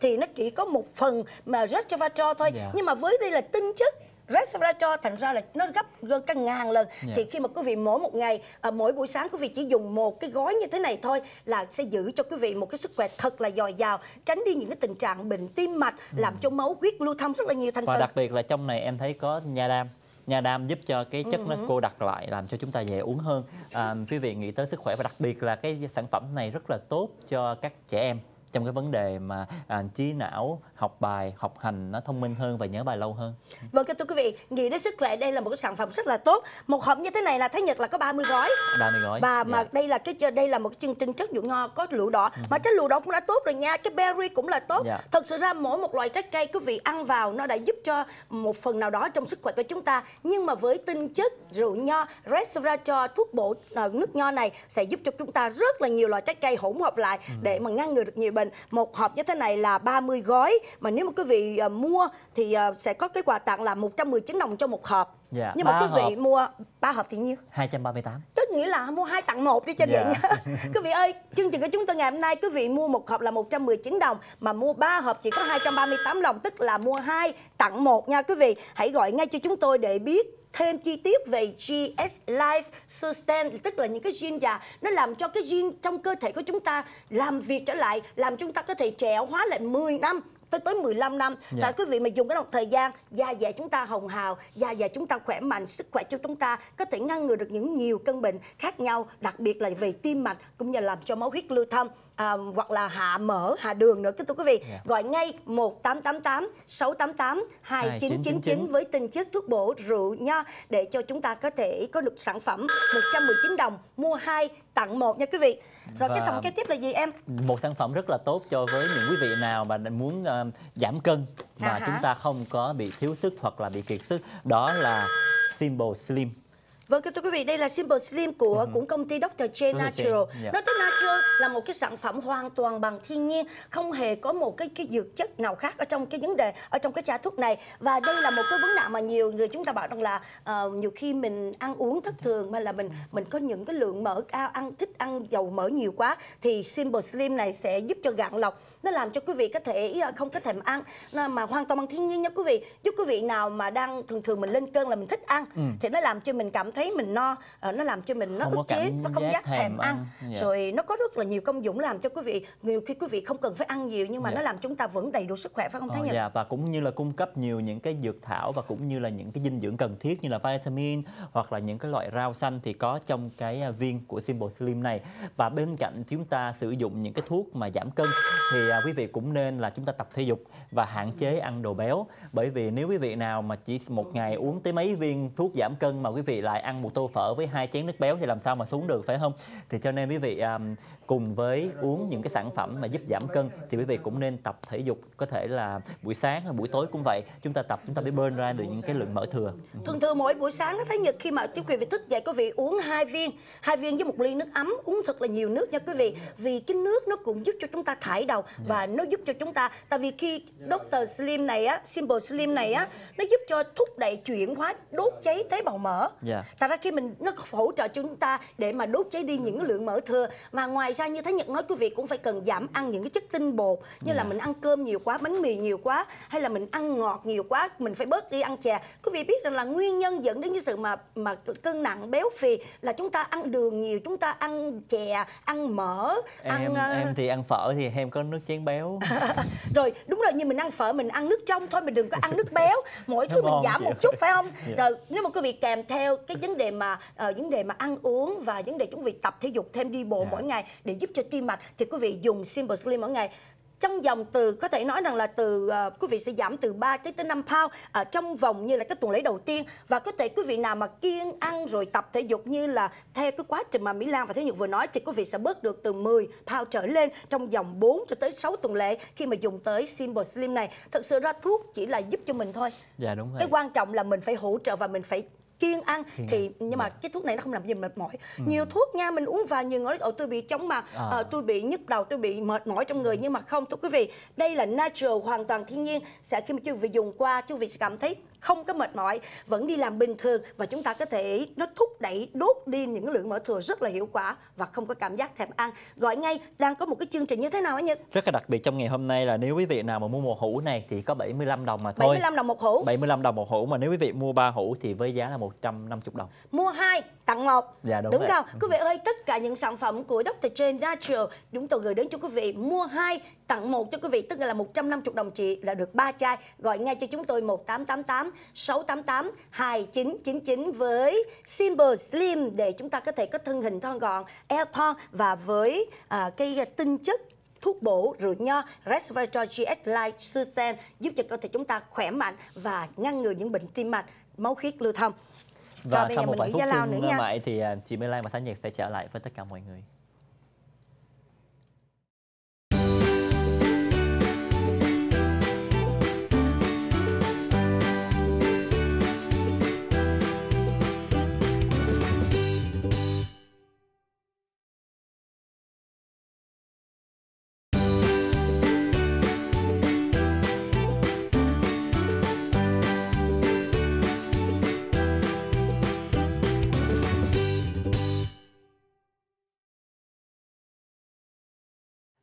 thì nó chỉ có một phần mà resveratrol thôi yeah. Dạ. nhưng mà với đây là tinh chất resveratrol thành ra là nó gấp gần cả ngàn lần yeah. Dạ. thì khi mà quý vị mỗi một ngày à, mỗi buổi sáng quý vị chỉ dùng một cái gói như thế này thôi là sẽ giữ cho quý vị một cái sức khỏe thật là dồi dào tránh đi những cái tình trạng bệnh tim mạch ừ. làm cho máu huyết lưu thông rất là nhiều thành phần và phần. đặc biệt là trong này em thấy có nha đam nha đam giúp cho cái chất nó ừ cô đặc lại làm cho chúng ta dễ uống hơn à, quý vị nghĩ tới sức khỏe và đặc biệt là cái sản phẩm này rất là tốt cho các trẻ em trong cái vấn đề mà à, trí não học bài học hành nó thông minh hơn và nhớ bài lâu hơn vâng thưa quý vị nghĩ đến sức khỏe đây là một cái sản phẩm rất là tốt một hộp như thế này là thái nhật là có 30 gói 30 gói và dạ. mà đây là cái đây là một cái chương trình chất dụ nho có lựu đỏ ừ. mà trái lựu đỏ cũng đã tốt rồi nha cái berry cũng là tốt dạ. thật sự ra mỗi một loại trái cây quý vị ăn vào nó đã giúp cho một phần nào đó trong sức khỏe của chúng ta nhưng mà với tinh chất rượu nho resveratrol thuốc bổ à, nước nho này sẽ giúp cho chúng ta rất là nhiều loại trái cây hỗn hợp lại ừ. để mà ngăn ngừa được nhiều bệnh mình một hộp như thế này là 30 gói mà nếu mà quý vị à, mua thì à, sẽ có cái quà tặng là 119 đồng cho một hộp Dạ, Nhưng mà quý vị hộp. mua ba hộp thì nhiêu? 238 Tức nghĩa là mua hai tặng một đi cho dạ. điện nha Quý vị ơi, chương trình của chúng tôi ngày hôm nay Quý vị mua một hộp là 119 đồng Mà mua ba hộp chỉ có 238 đồng Tức là mua hai tặng một nha quý vị Hãy gọi ngay cho chúng tôi để biết thêm chi tiết về GS Life Sustain tức là những cái gene già nó làm cho cái gene trong cơ thể của chúng ta làm việc trở lại làm chúng ta có thể trẻ hóa lại 10 năm tới tới 15 năm. Dạ. Tại quý vị mà dùng cái thời gian da dẻ chúng ta hồng hào, da dẻ chúng ta khỏe mạnh, sức khỏe cho chúng ta có thể ngăn ngừa được những nhiều căn bệnh khác nhau, đặc biệt là về tim mạch cũng như làm cho máu huyết lưu thông à, hoặc là hạ mở hạ đường nữa thưa quý vị yeah. Dạ. gọi ngay 1888 688 2999 với tinh chất thuốc bổ rượu nho để cho chúng ta có thể có được sản phẩm 119 đồng mua hai tặng một nha quý vị rồi và cái phẩm kế tiếp là gì em một sản phẩm rất là tốt cho với những quý vị nào mà muốn uh, giảm cân mà à chúng ta không có bị thiếu sức hoặc là bị kiệt sức đó là Simple Slim Vâng thưa quý vị, đây là Simple Slim của ừ. cũng công ty Dr. J Natural. Yeah. Dạ. Nói tới natural là một cái sản phẩm hoàn toàn bằng thiên nhiên, không hề có một cái cái dược chất nào khác ở trong cái vấn đề ở trong cái trà thuốc này và đây là một cái vấn nạn mà nhiều người chúng ta bảo rằng là uh, nhiều khi mình ăn uống thất thường mà là mình mình có những cái lượng mỡ cao ăn thích ăn dầu mỡ nhiều quá thì Simple Slim này sẽ giúp cho gạn lọc nó làm cho quý vị có thể không có thèm ăn mà hoàn toàn bằng thiên nhiên nha quý vị giúp quý vị nào mà đang thường thường mình lên cơn là mình thích ăn ừ. thì nó làm cho mình cảm thấy mình no ờ, nó làm cho mình nó ức chế nó không giác thèm, thèm ăn dạ. rồi nó có rất là nhiều công dụng làm cho quý vị nhiều khi quý vị không cần phải ăn nhiều nhưng mà dạ. nó làm chúng ta vẫn đầy đủ sức khỏe phải không thế ờ, nhỉ dạ và cũng như là cung cấp nhiều những cái dược thảo và cũng như là những cái dinh dưỡng cần thiết như là vitamin hoặc là những cái loại rau xanh thì có trong cái à, viên của Simple Slim này và bên cạnh chúng ta sử dụng những cái thuốc mà giảm cân thì à, quý vị cũng nên là chúng ta tập thể dục và hạn ừ. chế ăn đồ béo bởi vì nếu quý vị nào mà chỉ một ngày uống tới mấy viên thuốc giảm cân mà quý vị lại ăn một tô phở với hai chén nước béo thì làm sao mà xuống được phải không thì cho nên quý vị à, cùng với uống những cái sản phẩm mà giúp giảm cân thì quý vị cũng nên tập thể dục có thể là buổi sáng hay buổi tối cũng vậy chúng ta tập chúng ta mới burn ra được những cái lượng mỡ thừa ừ. thường thường mỗi buổi sáng nó thấy nhật khi mà quý vị thức dậy quý vị uống hai viên hai viên với một ly nước ấm uống thật là nhiều nước nha quý vị vì cái nước nó cũng giúp cho chúng ta thải đầu dạ. và yeah. nó giúp cho chúng ta tại vì khi doctor Slim này á Simple Slim này á nó giúp cho thúc đẩy chuyển hóa đốt cháy tế bào mỡ yeah. Dạ. tại ra khi mình nó hỗ trợ chúng ta để mà đốt cháy đi những lượng mỡ thừa mà ngoài ra ra như Thế Nhật nói quý vị cũng phải cần giảm ăn những cái chất tinh bột như yeah. là dạ. mình ăn cơm nhiều quá, bánh mì nhiều quá hay là mình ăn ngọt nhiều quá, mình phải bớt đi ăn chè. Quý vị biết rằng là nguyên nhân dẫn đến cái sự mà mà cân nặng béo phì là chúng ta ăn đường nhiều, chúng ta ăn chè, ăn mỡ, em, ăn uh... em thì ăn phở thì em có nước chén béo. rồi đúng rồi như mình ăn phở mình ăn nước trong thôi mình đừng có ăn nước béo. Mỗi thứ mình giảm một chút phải không? Yeah. Dạ. Rồi nếu mà quý vị kèm theo cái vấn đề mà uh, vấn đề mà ăn uống và vấn đề chúng vị tập thể dục thêm đi bộ yeah. Dạ. mỗi ngày để giúp cho tim mạch thì quý vị dùng Simple Slim mỗi ngày trong vòng từ có thể nói rằng là từ uh, quý vị sẽ giảm từ 3 tới tới 5 pound ở ờ, uh, trong vòng như là cái tuần lễ đầu tiên và có thể quý vị nào mà kiêng ăn rồi tập thể dục như là theo cái quá trình mà Mỹ Lan và Thế Nhật vừa nói thì quý vị sẽ bớt được từ 10 pound trở lên trong vòng 4 cho tới 6 tuần lễ khi mà dùng tới Simple Slim này. Thật sự ra thuốc chỉ là giúp cho mình thôi. Dạ đúng rồi. Cái quan trọng là mình phải hỗ trợ và mình phải kiêng ăn kiêng thì ăn. nhưng mà yeah. Dạ. cái thuốc này nó không làm gì mệt mỏi ừ. nhiều thuốc nha mình uống vài nhiều người nói tôi bị chóng mặt à. uh, tôi bị nhức đầu tôi bị mệt mỏi trong ừ. người nhưng mà không thưa quý vị đây là natural hoàn toàn thiên nhiên sẽ khi mà quý vị dùng qua quý vị sẽ cảm thấy không có mệt mỏi vẫn đi làm bình thường và chúng ta có thể nó thúc đẩy đốt đi những lượng mỡ thừa rất là hiệu quả và không có cảm giác thèm ăn gọi ngay đang có một cái chương trình như thế nào ấy Nhật rất là đặc biệt trong ngày hôm nay là nếu quý vị nào mà mua một hũ này thì có 75 đồng mà thôi 75 đồng một hũ 75 đồng một hũ mà nếu quý vị mua ba hũ thì với giá là 150 đồng mua hai tặng một dạ đúng, đúng rồi. không quý vị ơi tất cả những sản phẩm của Dr. Jane Natural chúng tôi gửi đến cho quý vị mua hai tặng một cho quý vị tức là 150 đồng chị là được ba chai gọi ngay cho chúng tôi 1888 688 2999 với Simple Slim để chúng ta có thể có thân hình thon gọn eo thon và với à, cái tinh chất thuốc bổ rượu nho resveratrol GS Light Susten giúp cho cơ thể chúng ta khỏe mạnh và ngăn ngừa những bệnh tim mạch máu khiết lưu thông và Rồi, sau một vài phút nữa nha thì à, chị Mê Lan và Sáng Nhật sẽ trở lại với tất cả mọi người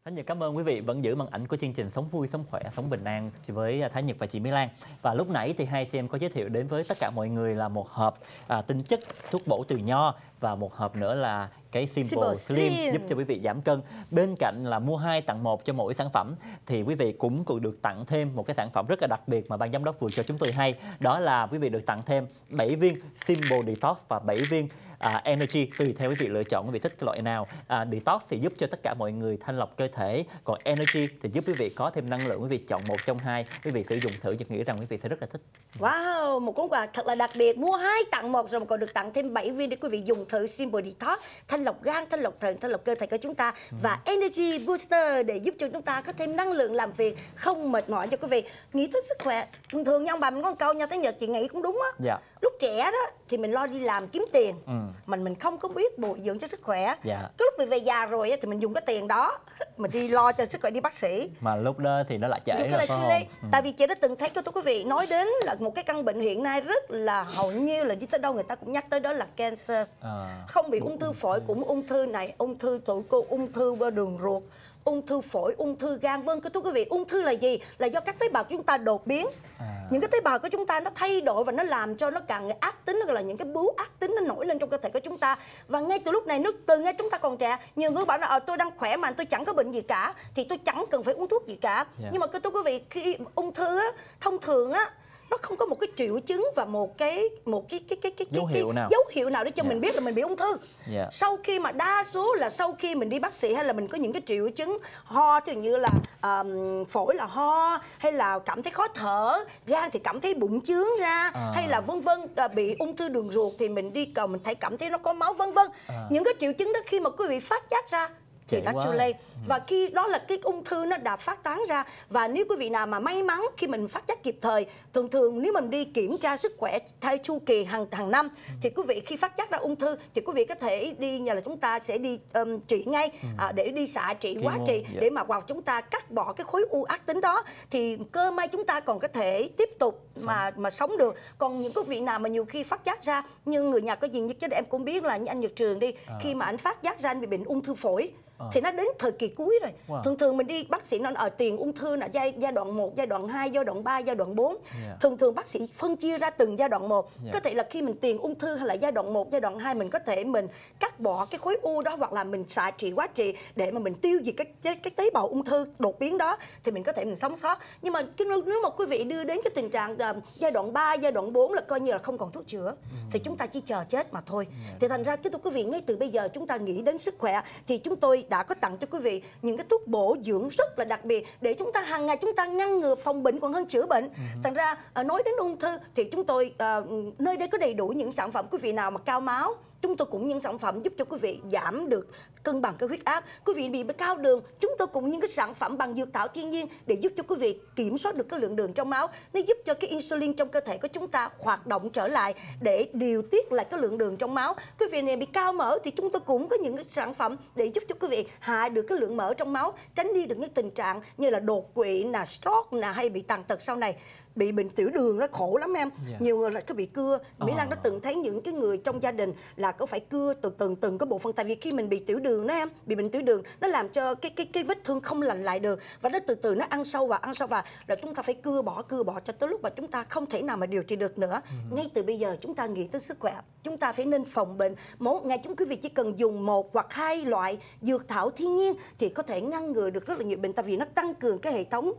Thái Nhật cảm ơn quý vị vẫn giữ màn ảnh của chương trình Sống Vui, Sống Khỏe, Sống Bình An với à, Thái Nhật và chị Mỹ Lan. Và lúc nãy thì hai chị em có giới thiệu đến với tất cả mọi người là một hộp à, tinh chất thuốc bổ từ nho và một hộp nữa là cái Simple, Simple Slim, Slim giúp cho quý vị giảm cân. Bên cạnh là mua 2 tặng 1 cho mỗi sản phẩm thì quý vị cũng cũng được tặng thêm một cái sản phẩm rất là đặc biệt mà ban giám đốc vừa cho chúng tôi hay. Đó là quý vị được tặng thêm 7 viên Simple Detox và 7 viên à, energy tùy theo quý vị lựa chọn quý vị thích cái loại nào à, detox thì giúp cho tất cả mọi người thanh lọc cơ thể còn energy thì giúp quý vị có thêm năng lượng quý vị chọn một trong hai quý vị sử dụng thử và nghĩ rằng quý vị sẽ rất là thích wow một món quà thật là đặc biệt mua hai tặng một rồi mà còn được tặng thêm 7 viên để quý vị dùng thử simple detox thanh lọc gan thanh lọc thận thanh lọc cơ thể của chúng ta ừ. và ừ. energy booster để giúp cho chúng ta có thêm năng lượng làm việc không mệt mỏi cho quý vị nghĩ tới sức khỏe thường thường nha bà mình có một câu nha tới nhật chị nghĩ cũng đúng á dạ lúc trẻ đó thì mình lo đi làm kiếm tiền ừ. mình mình không có biết bồi dưỡng cho sức khỏe dạ. cái lúc mình về già rồi thì mình dùng cái tiền đó mình đi lo cho sức khỏe đi bác sĩ mà lúc đó thì nó lại trễ rồi phải không? Ừ. tại vì chị đã từng thấy cho tôi quý vị nói đến là một cái căn bệnh hiện nay rất là hầu như là đi tới đâu người ta cũng nhắc tới đó là cancer à. không bị ung thư phổi cũng ung thư này ung thư tụi cô ung thư qua đường ruột ung thư phổi ung thư gan vân thưa quý vị ung thư là gì là do các tế bào chúng ta đột biến à À. những cái tế bào của chúng ta nó thay đổi và nó làm cho nó càng ác tính hoặc là những cái bướu ác tính nó nổi lên trong cơ thể của chúng ta và ngay từ lúc này nước từ ngay chúng ta còn trẻ nhiều người bảo là à, tôi đang khỏe mà tôi chẳng có bệnh gì cả thì tôi chẳng cần phải uống thuốc gì cả yeah. Dạ. nhưng mà thưa quý vị khi ung thư á, thông thường á nó không có một cái triệu chứng và một cái một cái cái cái cái, dấu hiệu nào dấu hiệu nào để cho yeah. Dạ. mình biết là mình bị ung thư yeah. Dạ. sau khi mà đa số là sau khi mình đi bác sĩ hay là mình có những cái triệu chứng ho thì như là um, phổi là ho hay là cảm thấy khó thở gan thì cảm thấy bụng chướng ra à. hay là vân vân à, bị ung thư đường ruột thì mình đi cầu mình thấy cảm thấy nó có máu vân vân à. những cái triệu chứng đó khi mà quý vị phát giác ra thì nó chưa lên ừ. và khi đó là cái ung thư nó đã phát tán ra và nếu quý vị nào mà may mắn khi mình phát giác kịp thời thường thường nếu mình đi kiểm tra sức khỏe thai chu kỳ hàng hàng năm ừ. thì quý vị khi phát giác ra ung thư thì quý vị có thể đi nhà là chúng ta sẽ đi um, trị ngay ừ. à, để đi xạ trị quá trị dạ. để mà hoặc chúng ta cắt bỏ cái khối u ác tính đó thì cơ may chúng ta còn có thể tiếp tục mà mà sống được còn những quý vị nào mà nhiều khi phát giác ra như người nhà có gì nhất chứ em cũng biết là như anh Nhật Trường đi à. khi mà anh phát giác ra anh bị bệnh ung thư phổi à. thì nó đến thời kỳ cuối rồi wow. thường thường mình đi bác sĩ nó ở ờ, tiền ung thư là giai giai đoạn 1, giai đoạn 2, giai đoạn 3, giai đoạn 4 yeah. Dạ. thường thường bác sĩ phân chia ra từng giai đoạn một yeah. Dạ. có thể là khi mình tiền ung thư hay là giai đoạn 1, giai đoạn 2 mình có thể mình cắt bỏ cái khối u đó hoặc là mình xạ trị quá trị để mà mình tiêu diệt cái, cái cái tế bào ung thư đột biến đó thì mình có thể mình sống sót nhưng mà cái, nếu mà quý vị đưa đến cái tình trạng uh, giai đoạn 3, giai đoạn 4 là coi như là không còn thuốc chữa ừ. thì chúng ta chỉ chờ chết mà thôi yeah. Dạ. thì thành ra cái thưa quý vị ngay từ bây giờ chúng ta nghĩ đến sức khỏe thì chúng tôi đã có tặng cho quý vị những cái thuốc bổ dưỡng rất là đặc biệt để chúng ta hàng ngày chúng ta ngăn ngừa phòng bệnh còn hơn chữa bệnh. Ừ. Thành ra à, nói đến ung thư thì chúng tôi ờ, nơi đây có đầy đủ những sản phẩm quý vị nào mà cao máu chúng tôi cũng những sản phẩm giúp cho quý vị giảm được cân bằng cái huyết áp quý vị bị cao đường chúng tôi cũng những cái sản phẩm bằng dược thảo thiên nhiên để giúp cho quý vị kiểm soát được cái lượng đường trong máu nó giúp cho cái insulin trong cơ thể của chúng ta hoạt động trở lại để điều tiết lại cái lượng đường trong máu quý vị này bị cao mỡ thì chúng tôi cũng có những cái sản phẩm để giúp cho quý vị hạ được cái lượng mỡ trong máu tránh đi được những tình trạng như là đột quỵ là stroke là hay bị tàn tật sau này bị bệnh tiểu đường nó khổ lắm em yeah. Dạ. nhiều người là cứ bị cưa mỹ oh. lan đã ờ. từng thấy những cái người trong gia đình là có phải cưa từ từng từng cái bộ phận tại vì khi mình bị tiểu đường đó em bị bệnh tiểu đường nó làm cho cái cái cái vết thương không lành lại được và nó từ từ nó ăn sâu và ăn sâu vào là chúng ta phải cưa bỏ cưa bỏ cho tới lúc mà chúng ta không thể nào mà điều trị được nữa mm. ngay từ bây giờ chúng ta nghĩ tới sức khỏe chúng ta phải nên phòng bệnh mỗi ngày chúng quý vị chỉ cần dùng một hoặc hai loại dược thảo thiên nhiên thì có thể ngăn ngừa được rất là nhiều bệnh tại vì nó tăng cường cái hệ thống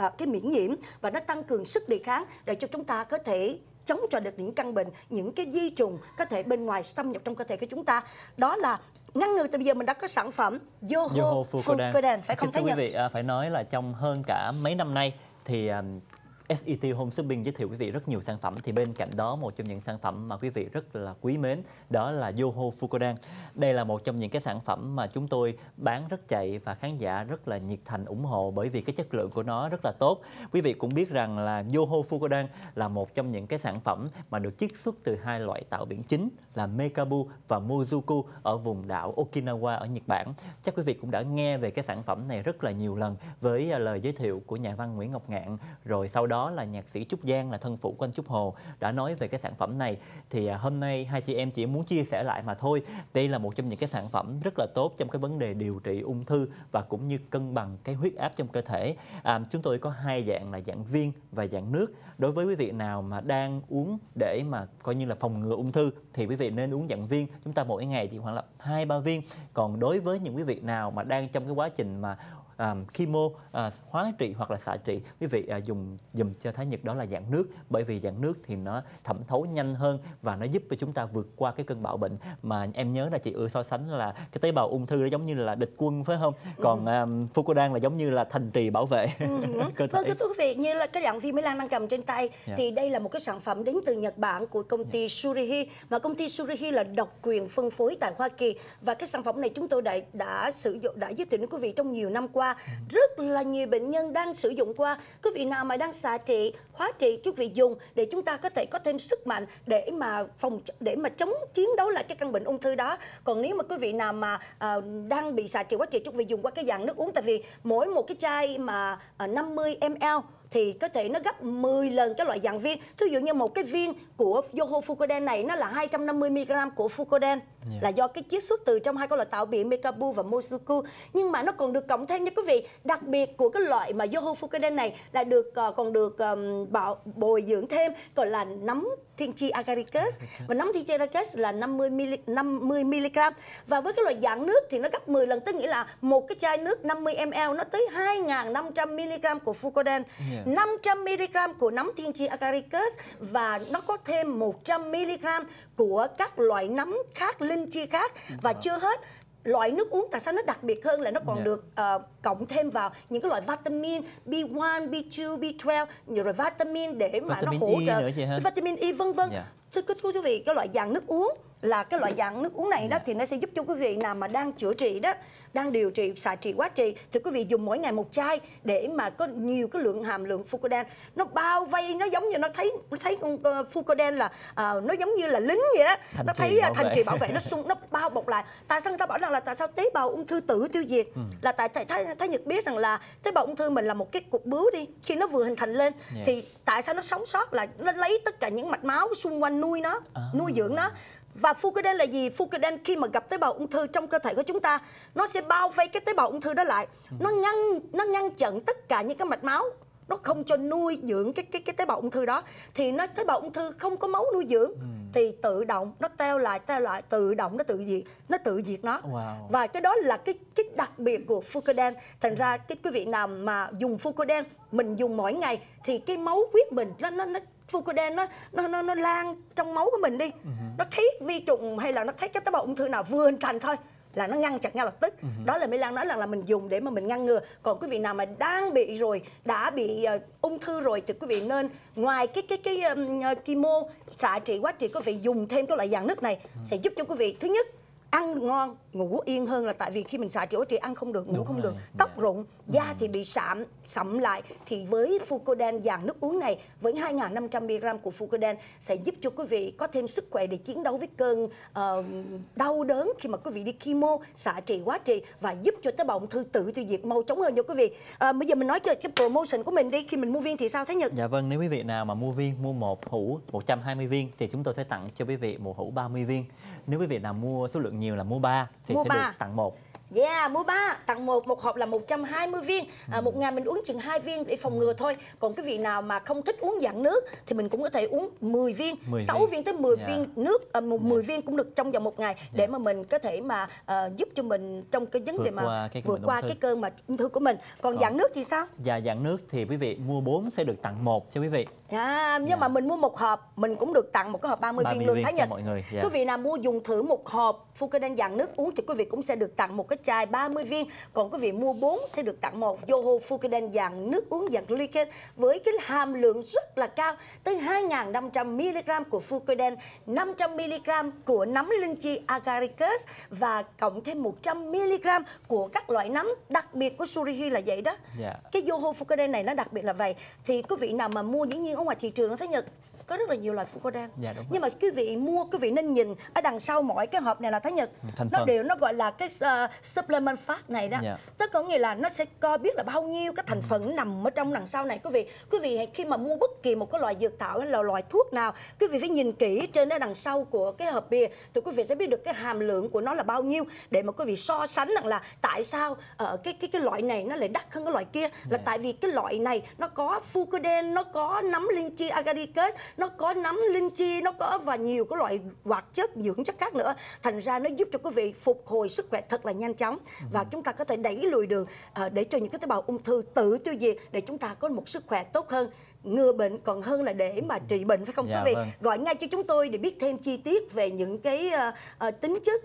à, cái miễn nhiễm và nó tăng cường sức đề kháng để cho chúng ta có thể chống cho được những căn bệnh những cái di trùng có thể bên ngoài xâm nhập trong cơ thể của chúng ta đó là ngăn ngừa từ bây giờ mình đã có sản phẩm Yoho, Yoho Fucoden. Fucoden phải không Thưa thấy quý vị à, phải nói là trong hơn cả mấy năm nay thì à, SET Home Shopping giới thiệu quý vị rất nhiều sản phẩm thì bên cạnh đó một trong những sản phẩm mà quý vị rất là quý mến đó là Yoho Fukudan. Đây là một trong những cái sản phẩm mà chúng tôi bán rất chạy và khán giả rất là nhiệt thành ủng hộ bởi vì cái chất lượng của nó rất là tốt. Quý vị cũng biết rằng là Yoho Fukudan là một trong những cái sản phẩm mà được chiết xuất từ hai loại tạo biển chính là Meikabu và Mozuku ở vùng đảo Okinawa ở Nhật Bản. Chắc quý vị cũng đã nghe về cái sản phẩm này rất là nhiều lần với à, lời giới thiệu của nhà văn Nguyễn Ngọc Ngạn, rồi sau đó là nhạc sĩ Trúc Giang là thân phụ của anh Trúc Hồ đã nói về cái sản phẩm này. Thì à, hôm nay hai chị em chỉ muốn chia sẻ lại mà thôi. Đây là một trong những cái sản phẩm rất là tốt trong cái vấn đề điều trị ung thư và cũng như cân bằng cái huyết áp trong cơ thể. À, chúng tôi có hai dạng là dạng viên và dạng nước. Đối với quý vị nào mà đang uống để mà coi như là phòng ngừa ung thư thì quý vị vị nên uống dạng viên chúng ta mỗi ngày chỉ khoảng là hai ba viên còn đối với những quý vị nào mà đang trong cái quá trình mà um, chemo uh, ờ, hóa trị hoặc là xạ trị quý vị uh, dùng dùm cho thái nhật đó là dạng nước bởi vì dạng nước thì nó thẩm thấu nhanh hơn và nó giúp cho chúng ta vượt qua cái cơn bạo bệnh mà em nhớ là chị ưa so sánh là cái tế bào ung thư nó giống như là địch quân phải không ừ. còn um, fucodan là giống như là thành trì bảo vệ ừ cơ thể vâng thưa quý vị như là cái dạng phim mỹ lan đang cầm trên tay yeah. Dạ. thì đây là một cái sản phẩm đến từ nhật bản của công ty yeah. Dạ. surihi mà công ty surihi là độc quyền phân phối tại hoa kỳ và cái sản phẩm này chúng tôi đã đã sử dụng đã giới thiệu đến quý vị trong nhiều năm qua rất là nhiều bệnh nhân đang sử dụng qua quý vị nào mà đang xạ trị hóa trị quý vị dùng để chúng ta có thể có thêm sức mạnh để mà phòng để mà chống chiến đấu lại cái căn bệnh ung thư đó còn nếu mà quý vị nào mà à, đang bị xạ trị hóa trị quý vị dùng qua cái dạng nước uống tại vì mỗi một cái chai mà à, ờ, 50 ml thì có thể nó gấp 10 lần cái loại dạng viên. Thí dụ như một cái viên của Yoho Fucoden này nó là 250 mg của Fucoden yeah. Dạ. là do cái chiết xuất từ trong hai cái loại tạo biển Mekabu và mosuku Nhưng mà nó còn được cộng thêm nha quý vị, đặc biệt của cái loại mà Yoho Fucoden này là được ờ, còn được um, bảo, bồi dưỡng thêm gọi là nấm thiên chi agaricus và nấm thiên chi agaricus là 50 ml, 50 mg và với cái loại dạng nước thì nó gấp 10 lần tức nghĩa là một cái chai nước 50 ml nó tới 2.500 mg của Fucoden. Yeah. Dạ yeah. 500mg của nấm thiên chi agaricus và nó có thêm 100mg của các loại nấm khác, linh chi khác. Và vâng. chưa hết, loại nước uống tại sao nó đặc biệt hơn là nó còn yeah. được uh, cộng thêm vào những cái loại vitamin B1, B2, B12 rồi vitamin để mà vitamin nó hỗ e trợ e vitamin E vân vân. Yeah. Thưa quý vị, cái loại dạng nước uống là cái loại dạng nước uống này đó ừ. thì nó sẽ giúp cho quý vị nào mà đang chữa trị đó đang điều trị xạ trị quá trị thì quý vị dùng mỗi ngày một chai để mà có nhiều cái lượng hàm lượng fucoden nó bao vây nó giống như nó thấy nó thấy con fucoden là à, nó giống như là lính vậy đó nó thấy à, thành trì bảo vệ nó sung nó bao bọc lại tại sao người ta bảo rằng là tại sao tế bào ung thư tử tiêu diệt ừ. là tại thái, thái, thái nhật biết rằng là tế bào ung thư mình là một cái cục bướu đi khi nó vừa hình thành lên yeah. Dạ. thì tại sao nó sống sót là nó lấy tất cả những mạch máu xung quanh nuôi nó à. nuôi dưỡng nó và Fucoden là gì? Fucoden khi mà gặp tế bào ung thư trong cơ thể của chúng ta, nó sẽ bao vây cái tế bào ung thư đó lại. Nó ngăn nó ngăn chặn tất cả những cái mạch máu nó không cho nuôi dưỡng cái cái cái tế bào ung thư đó thì nó tế bào ung thư không có máu nuôi dưỡng ừ. thì tự động nó teo lại teo lại tự động nó tự diệt nó tự diệt nó wow. và cái đó là cái cái đặc biệt của Fucoden thành ra cái quý vị nào mà dùng Fucoden mình dùng mỗi ngày thì cái máu huyết mình nó nó nó fucoden nó nó nó nó lan trong máu của mình đi uh-huh. nó thấy vi trùng hay là nó thấy cái tế bào ung thư nào vừa hình thành thôi là nó ngăn chặn ngay lập tức uh-huh. đó là mỹ lan nói rằng là, là mình dùng để mà mình ngăn ngừa còn quý vị nào mà đang bị rồi đã bị uh, ung thư rồi thì quý vị nên ngoài cái cái cái um, uh, chemo xạ trị quá trị quý vị dùng thêm cái loại dạng nước này uh-huh. sẽ giúp cho quý vị thứ nhất ăn ngon ngủ yên hơn là tại vì khi mình xài chữa trị ăn không được ngủ Đúng không rồi. được dạ. tóc dạ. rụng da thì bị sạm sậm lại thì với Fucoden dạng nước uống này với 2.500 mg của Fucoden sẽ giúp cho quý vị có thêm sức khỏe để chiến đấu với cơn uh, đau đớn khi mà quý vị đi chemo xạ trị quá trị và giúp cho tế bào ung thư tự tiêu diệt mau chóng hơn cho quý vị à, bây giờ mình nói cho cái promotion của mình đi khi mình mua viên thì sao thế Nhật dạ vâng nếu quý vị nào mà mua viên mua một hũ 120 viên thì chúng tôi sẽ tặng cho quý vị một hũ 30 viên nếu quý vị nào mua số lượng nhiều là mua ba thì mua sẽ 3. được tặng một Yeah, dạ, mua 3 tặng một một hộp là 120 viên. À, một ngày mình uống chừng hai viên để phòng ngừa thôi. Còn cái vị nào mà không thích uống dạng nước thì mình cũng có thể uống 10 viên, 10 6 viên, viên tới 10 yeah. Dạ. viên nước à, 10 yeah. Dạ. viên cũng được trong vòng một ngày để yeah. mà mình có thể mà à, giúp cho mình trong cái vấn đề mà vượt qua cái cơn mà ung thư của mình. Còn, Còn dạng nước thì sao? Dạ dạng nước thì quý vị mua 4 sẽ được tặng một cho quý vị. À, nhưng yeah. mà mình mua một hộp mình cũng được tặng một cái hộp 30, 30 viên luôn Thái Nhật. Mọi người. Yeah. Quý vị nào mua dùng thử một hộp Fukuden dạng nước uống thì quý vị cũng sẽ được tặng một cái chai 30 viên. Còn quý vị mua 4 sẽ được tặng một Yoho Fukuden dạng nước uống dạng glycan với cái hàm lượng rất là cao tới 2.500mg của Fukuden, 500mg của nấm linh chi agaricus và cộng thêm 100mg của các loại nấm đặc biệt của Surihi là vậy đó. Yeah. Dạ. Cái Yoho Fukuden này nó đặc biệt là vậy. Thì quý vị nào mà mua dĩ nhiên ở ngoài thị trường nó thấy Nhật có rất là nhiều loại fucodan dạ, nhưng rồi. mà quý vị mua quý vị nên nhìn ở đằng sau mỗi cái hộp này là thái nhật Thành nó phần. đều nó gọi là cái uh, supplement phát này đó dạ. tức có nghĩa là nó sẽ coi biết là bao nhiêu cái thành phần ừ. nằm ở trong đằng sau này quý vị quý vị khi mà mua bất kỳ một cái loại dược thảo hay là loại thuốc nào quý vị phải nhìn kỹ trên ở đằng sau của cái hộp bìa thì quý vị sẽ biết được cái hàm lượng của nó là bao nhiêu để mà quý vị so sánh rằng là tại sao ở ờ, uh, cái cái cái loại này nó lại đắt hơn cái loại kia là dạ. tại vì cái loại này nó có fucoden nó có nấm linh chi agaricus nó có nấm linh chi nó có và nhiều cái loại hoạt chất dưỡng chất khác nữa thành ra nó giúp cho quý vị phục hồi sức khỏe thật là nhanh chóng ừ. và chúng ta có thể đẩy lùi đường ờ, để cho những cái tế bào ung thư tự tiêu diệt để chúng ta có một sức khỏe tốt hơn ngừa bệnh còn hơn là để mà trị bệnh phải không dạ, quý vị vâng. gọi ngay cho chúng tôi để biết thêm chi tiết về những cái uh, uh, tính chất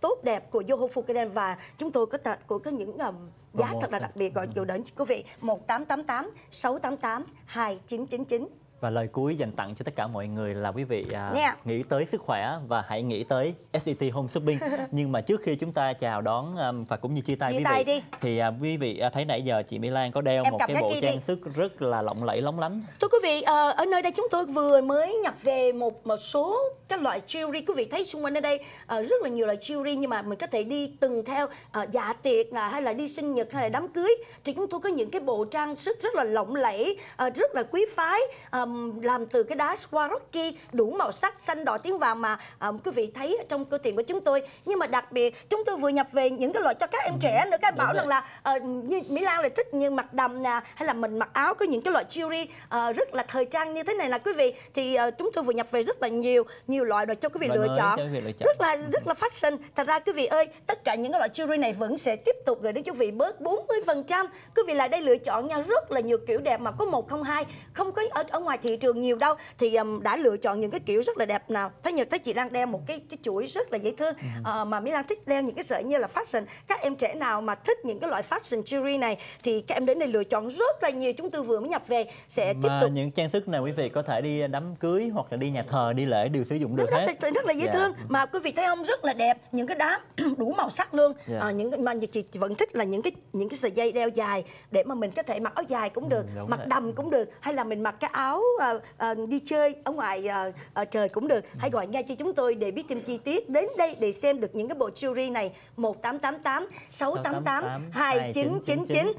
tốt đẹp của Yoho Fukiden và chúng tôi có thật của có những um, giá thật là đặc biệt gọi ừ. chiều đến quý vị 1888 688 2999 và lời cuối dành tặng cho tất cả mọi người là quý vị à, yeah. nghĩ tới sức khỏe và hãy nghĩ tới SCT e Home Shopping. Nhưng mà trước khi chúng ta chào đón à, và cũng như chia tay chia quý tay vị đi. thì à, quý vị à, thấy nãy giờ chị Mỹ Lan có đeo em một cái bộ trang đi. sức rất là lộng lẫy lóng lánh. Thưa quý vị, à, ở nơi đây chúng tôi vừa mới nhập về một một số các loại jewelry. Quý vị thấy xung quanh ở đây à, rất là nhiều loại jewelry nhưng mà mình có thể đi từng theo à, dạ tiệc là hay là đi sinh nhật hay là đám cưới thì chúng tôi có những cái bộ trang sức rất là lộng lẫy, à, rất là quý phái. À, um, làm từ cái đá Swarovski đủ màu sắc xanh đỏ tiếng vàng mà um, quý vị thấy trong cơ tiệm của chúng tôi nhưng mà đặc biệt chúng tôi vừa nhập về những cái loại cho các em trẻ nữa các em bảo rằng là uh, như Mỹ Lan lại thích như mặt đầm nè hay là mình mặc áo có những cái loại jewelry uh, rất là thời trang như thế này là quý vị thì uh, chúng tôi vừa nhập về rất là nhiều nhiều loại rồi cho quý vị vâng lựa, lựa chọn rất là rất là fashion thật ra quý vị ơi tất cả những cái loại jewelry này vẫn sẽ tiếp tục gửi đến quý vị bớt 40% quý vị lại đây lựa chọn nha rất là nhiều kiểu đẹp mà có một không hai không có ở ở ngoài thị trường nhiều đâu thì um, đã lựa chọn những cái kiểu rất là đẹp nào thấy nhật thấy chị đang đeo một cái cái chuỗi rất là dễ thương uh, mà mỹ lan thích đeo những cái sợi như là fashion các em trẻ nào mà thích những cái loại fashion jewelry này thì các em đến đây lựa chọn rất là nhiều chúng tôi vừa mới nhập về sẽ mà tiếp tục những trang sức này quý vị có thể đi đám cưới hoặc là đi nhà thờ đi lễ đều sử dụng được hết rất, là dễ yeah. Dạ. thương mà quý vị thấy không rất là đẹp những cái đá đủ màu sắc luôn yeah. Dạ. à, ờ, những mà chị vẫn thích là những cái những cái sợi dây đeo dài để mà mình có thể mặc áo dài cũng ừ, được ừ, mặc đầm cũng được hay là mình mặc cái áo uh, uh, đi chơi ở ngoài uh, uh, trời cũng được hãy gọi ngay cho chúng tôi để biết thêm chi tiết đến đây để xem được những cái bộ jewelry này 1888 688 2999 uh,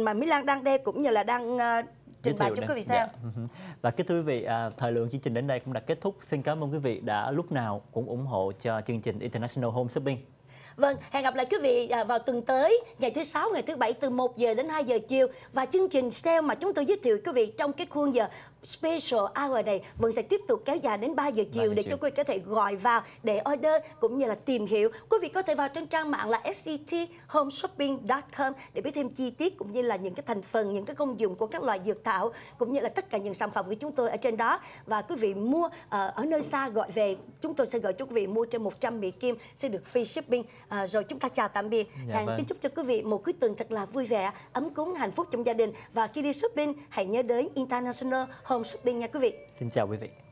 mà Mỹ Lan đang đeo cũng như là đang uh, trình bày cho quý vị xem. Dạ. Ừ Và kính thưa quý vị, à, thời lượng chương trình đến đây cũng đã kết thúc. Xin cảm ơn quý vị đã lúc nào cũng ủng hộ cho chương trình International Home Shopping. Vâng, hẹn gặp lại quý vị à, vào tuần tới, ngày thứ sáu, ngày thứ bảy từ 1 giờ đến 2 giờ chiều và chương trình STEM mà chúng tôi giới thiệu quý vị trong cái khuôn giờ special hour này vẫn sẽ tiếp tục kéo dài đến 3 giờ chiều để chiều. quý vị có thể gọi vào để order cũng như là tìm hiểu. Quý vị có thể vào trên trang mạng là scthomeshopping.com để biết thêm chi tiết cũng như là những cái thành phần, những cái công dụng của các loại dược thảo cũng như là tất cả những sản phẩm của chúng tôi ở trên đó và quý vị mua ờ, ở nơi xa gọi về chúng tôi sẽ gửi cho quý vị mua trên 100 Mỹ Kim sẽ được free shipping. À, rồi chúng ta chào tạm biệt. Dạ, Hàng vâng. kính chúc cho quý vị một cuối tuần thật là vui vẻ, ấm cúng, hạnh phúc trong gia đình và khi đi shopping hãy nhớ đến International Home Home Shopping nha quý vị. Xin chào quý vị.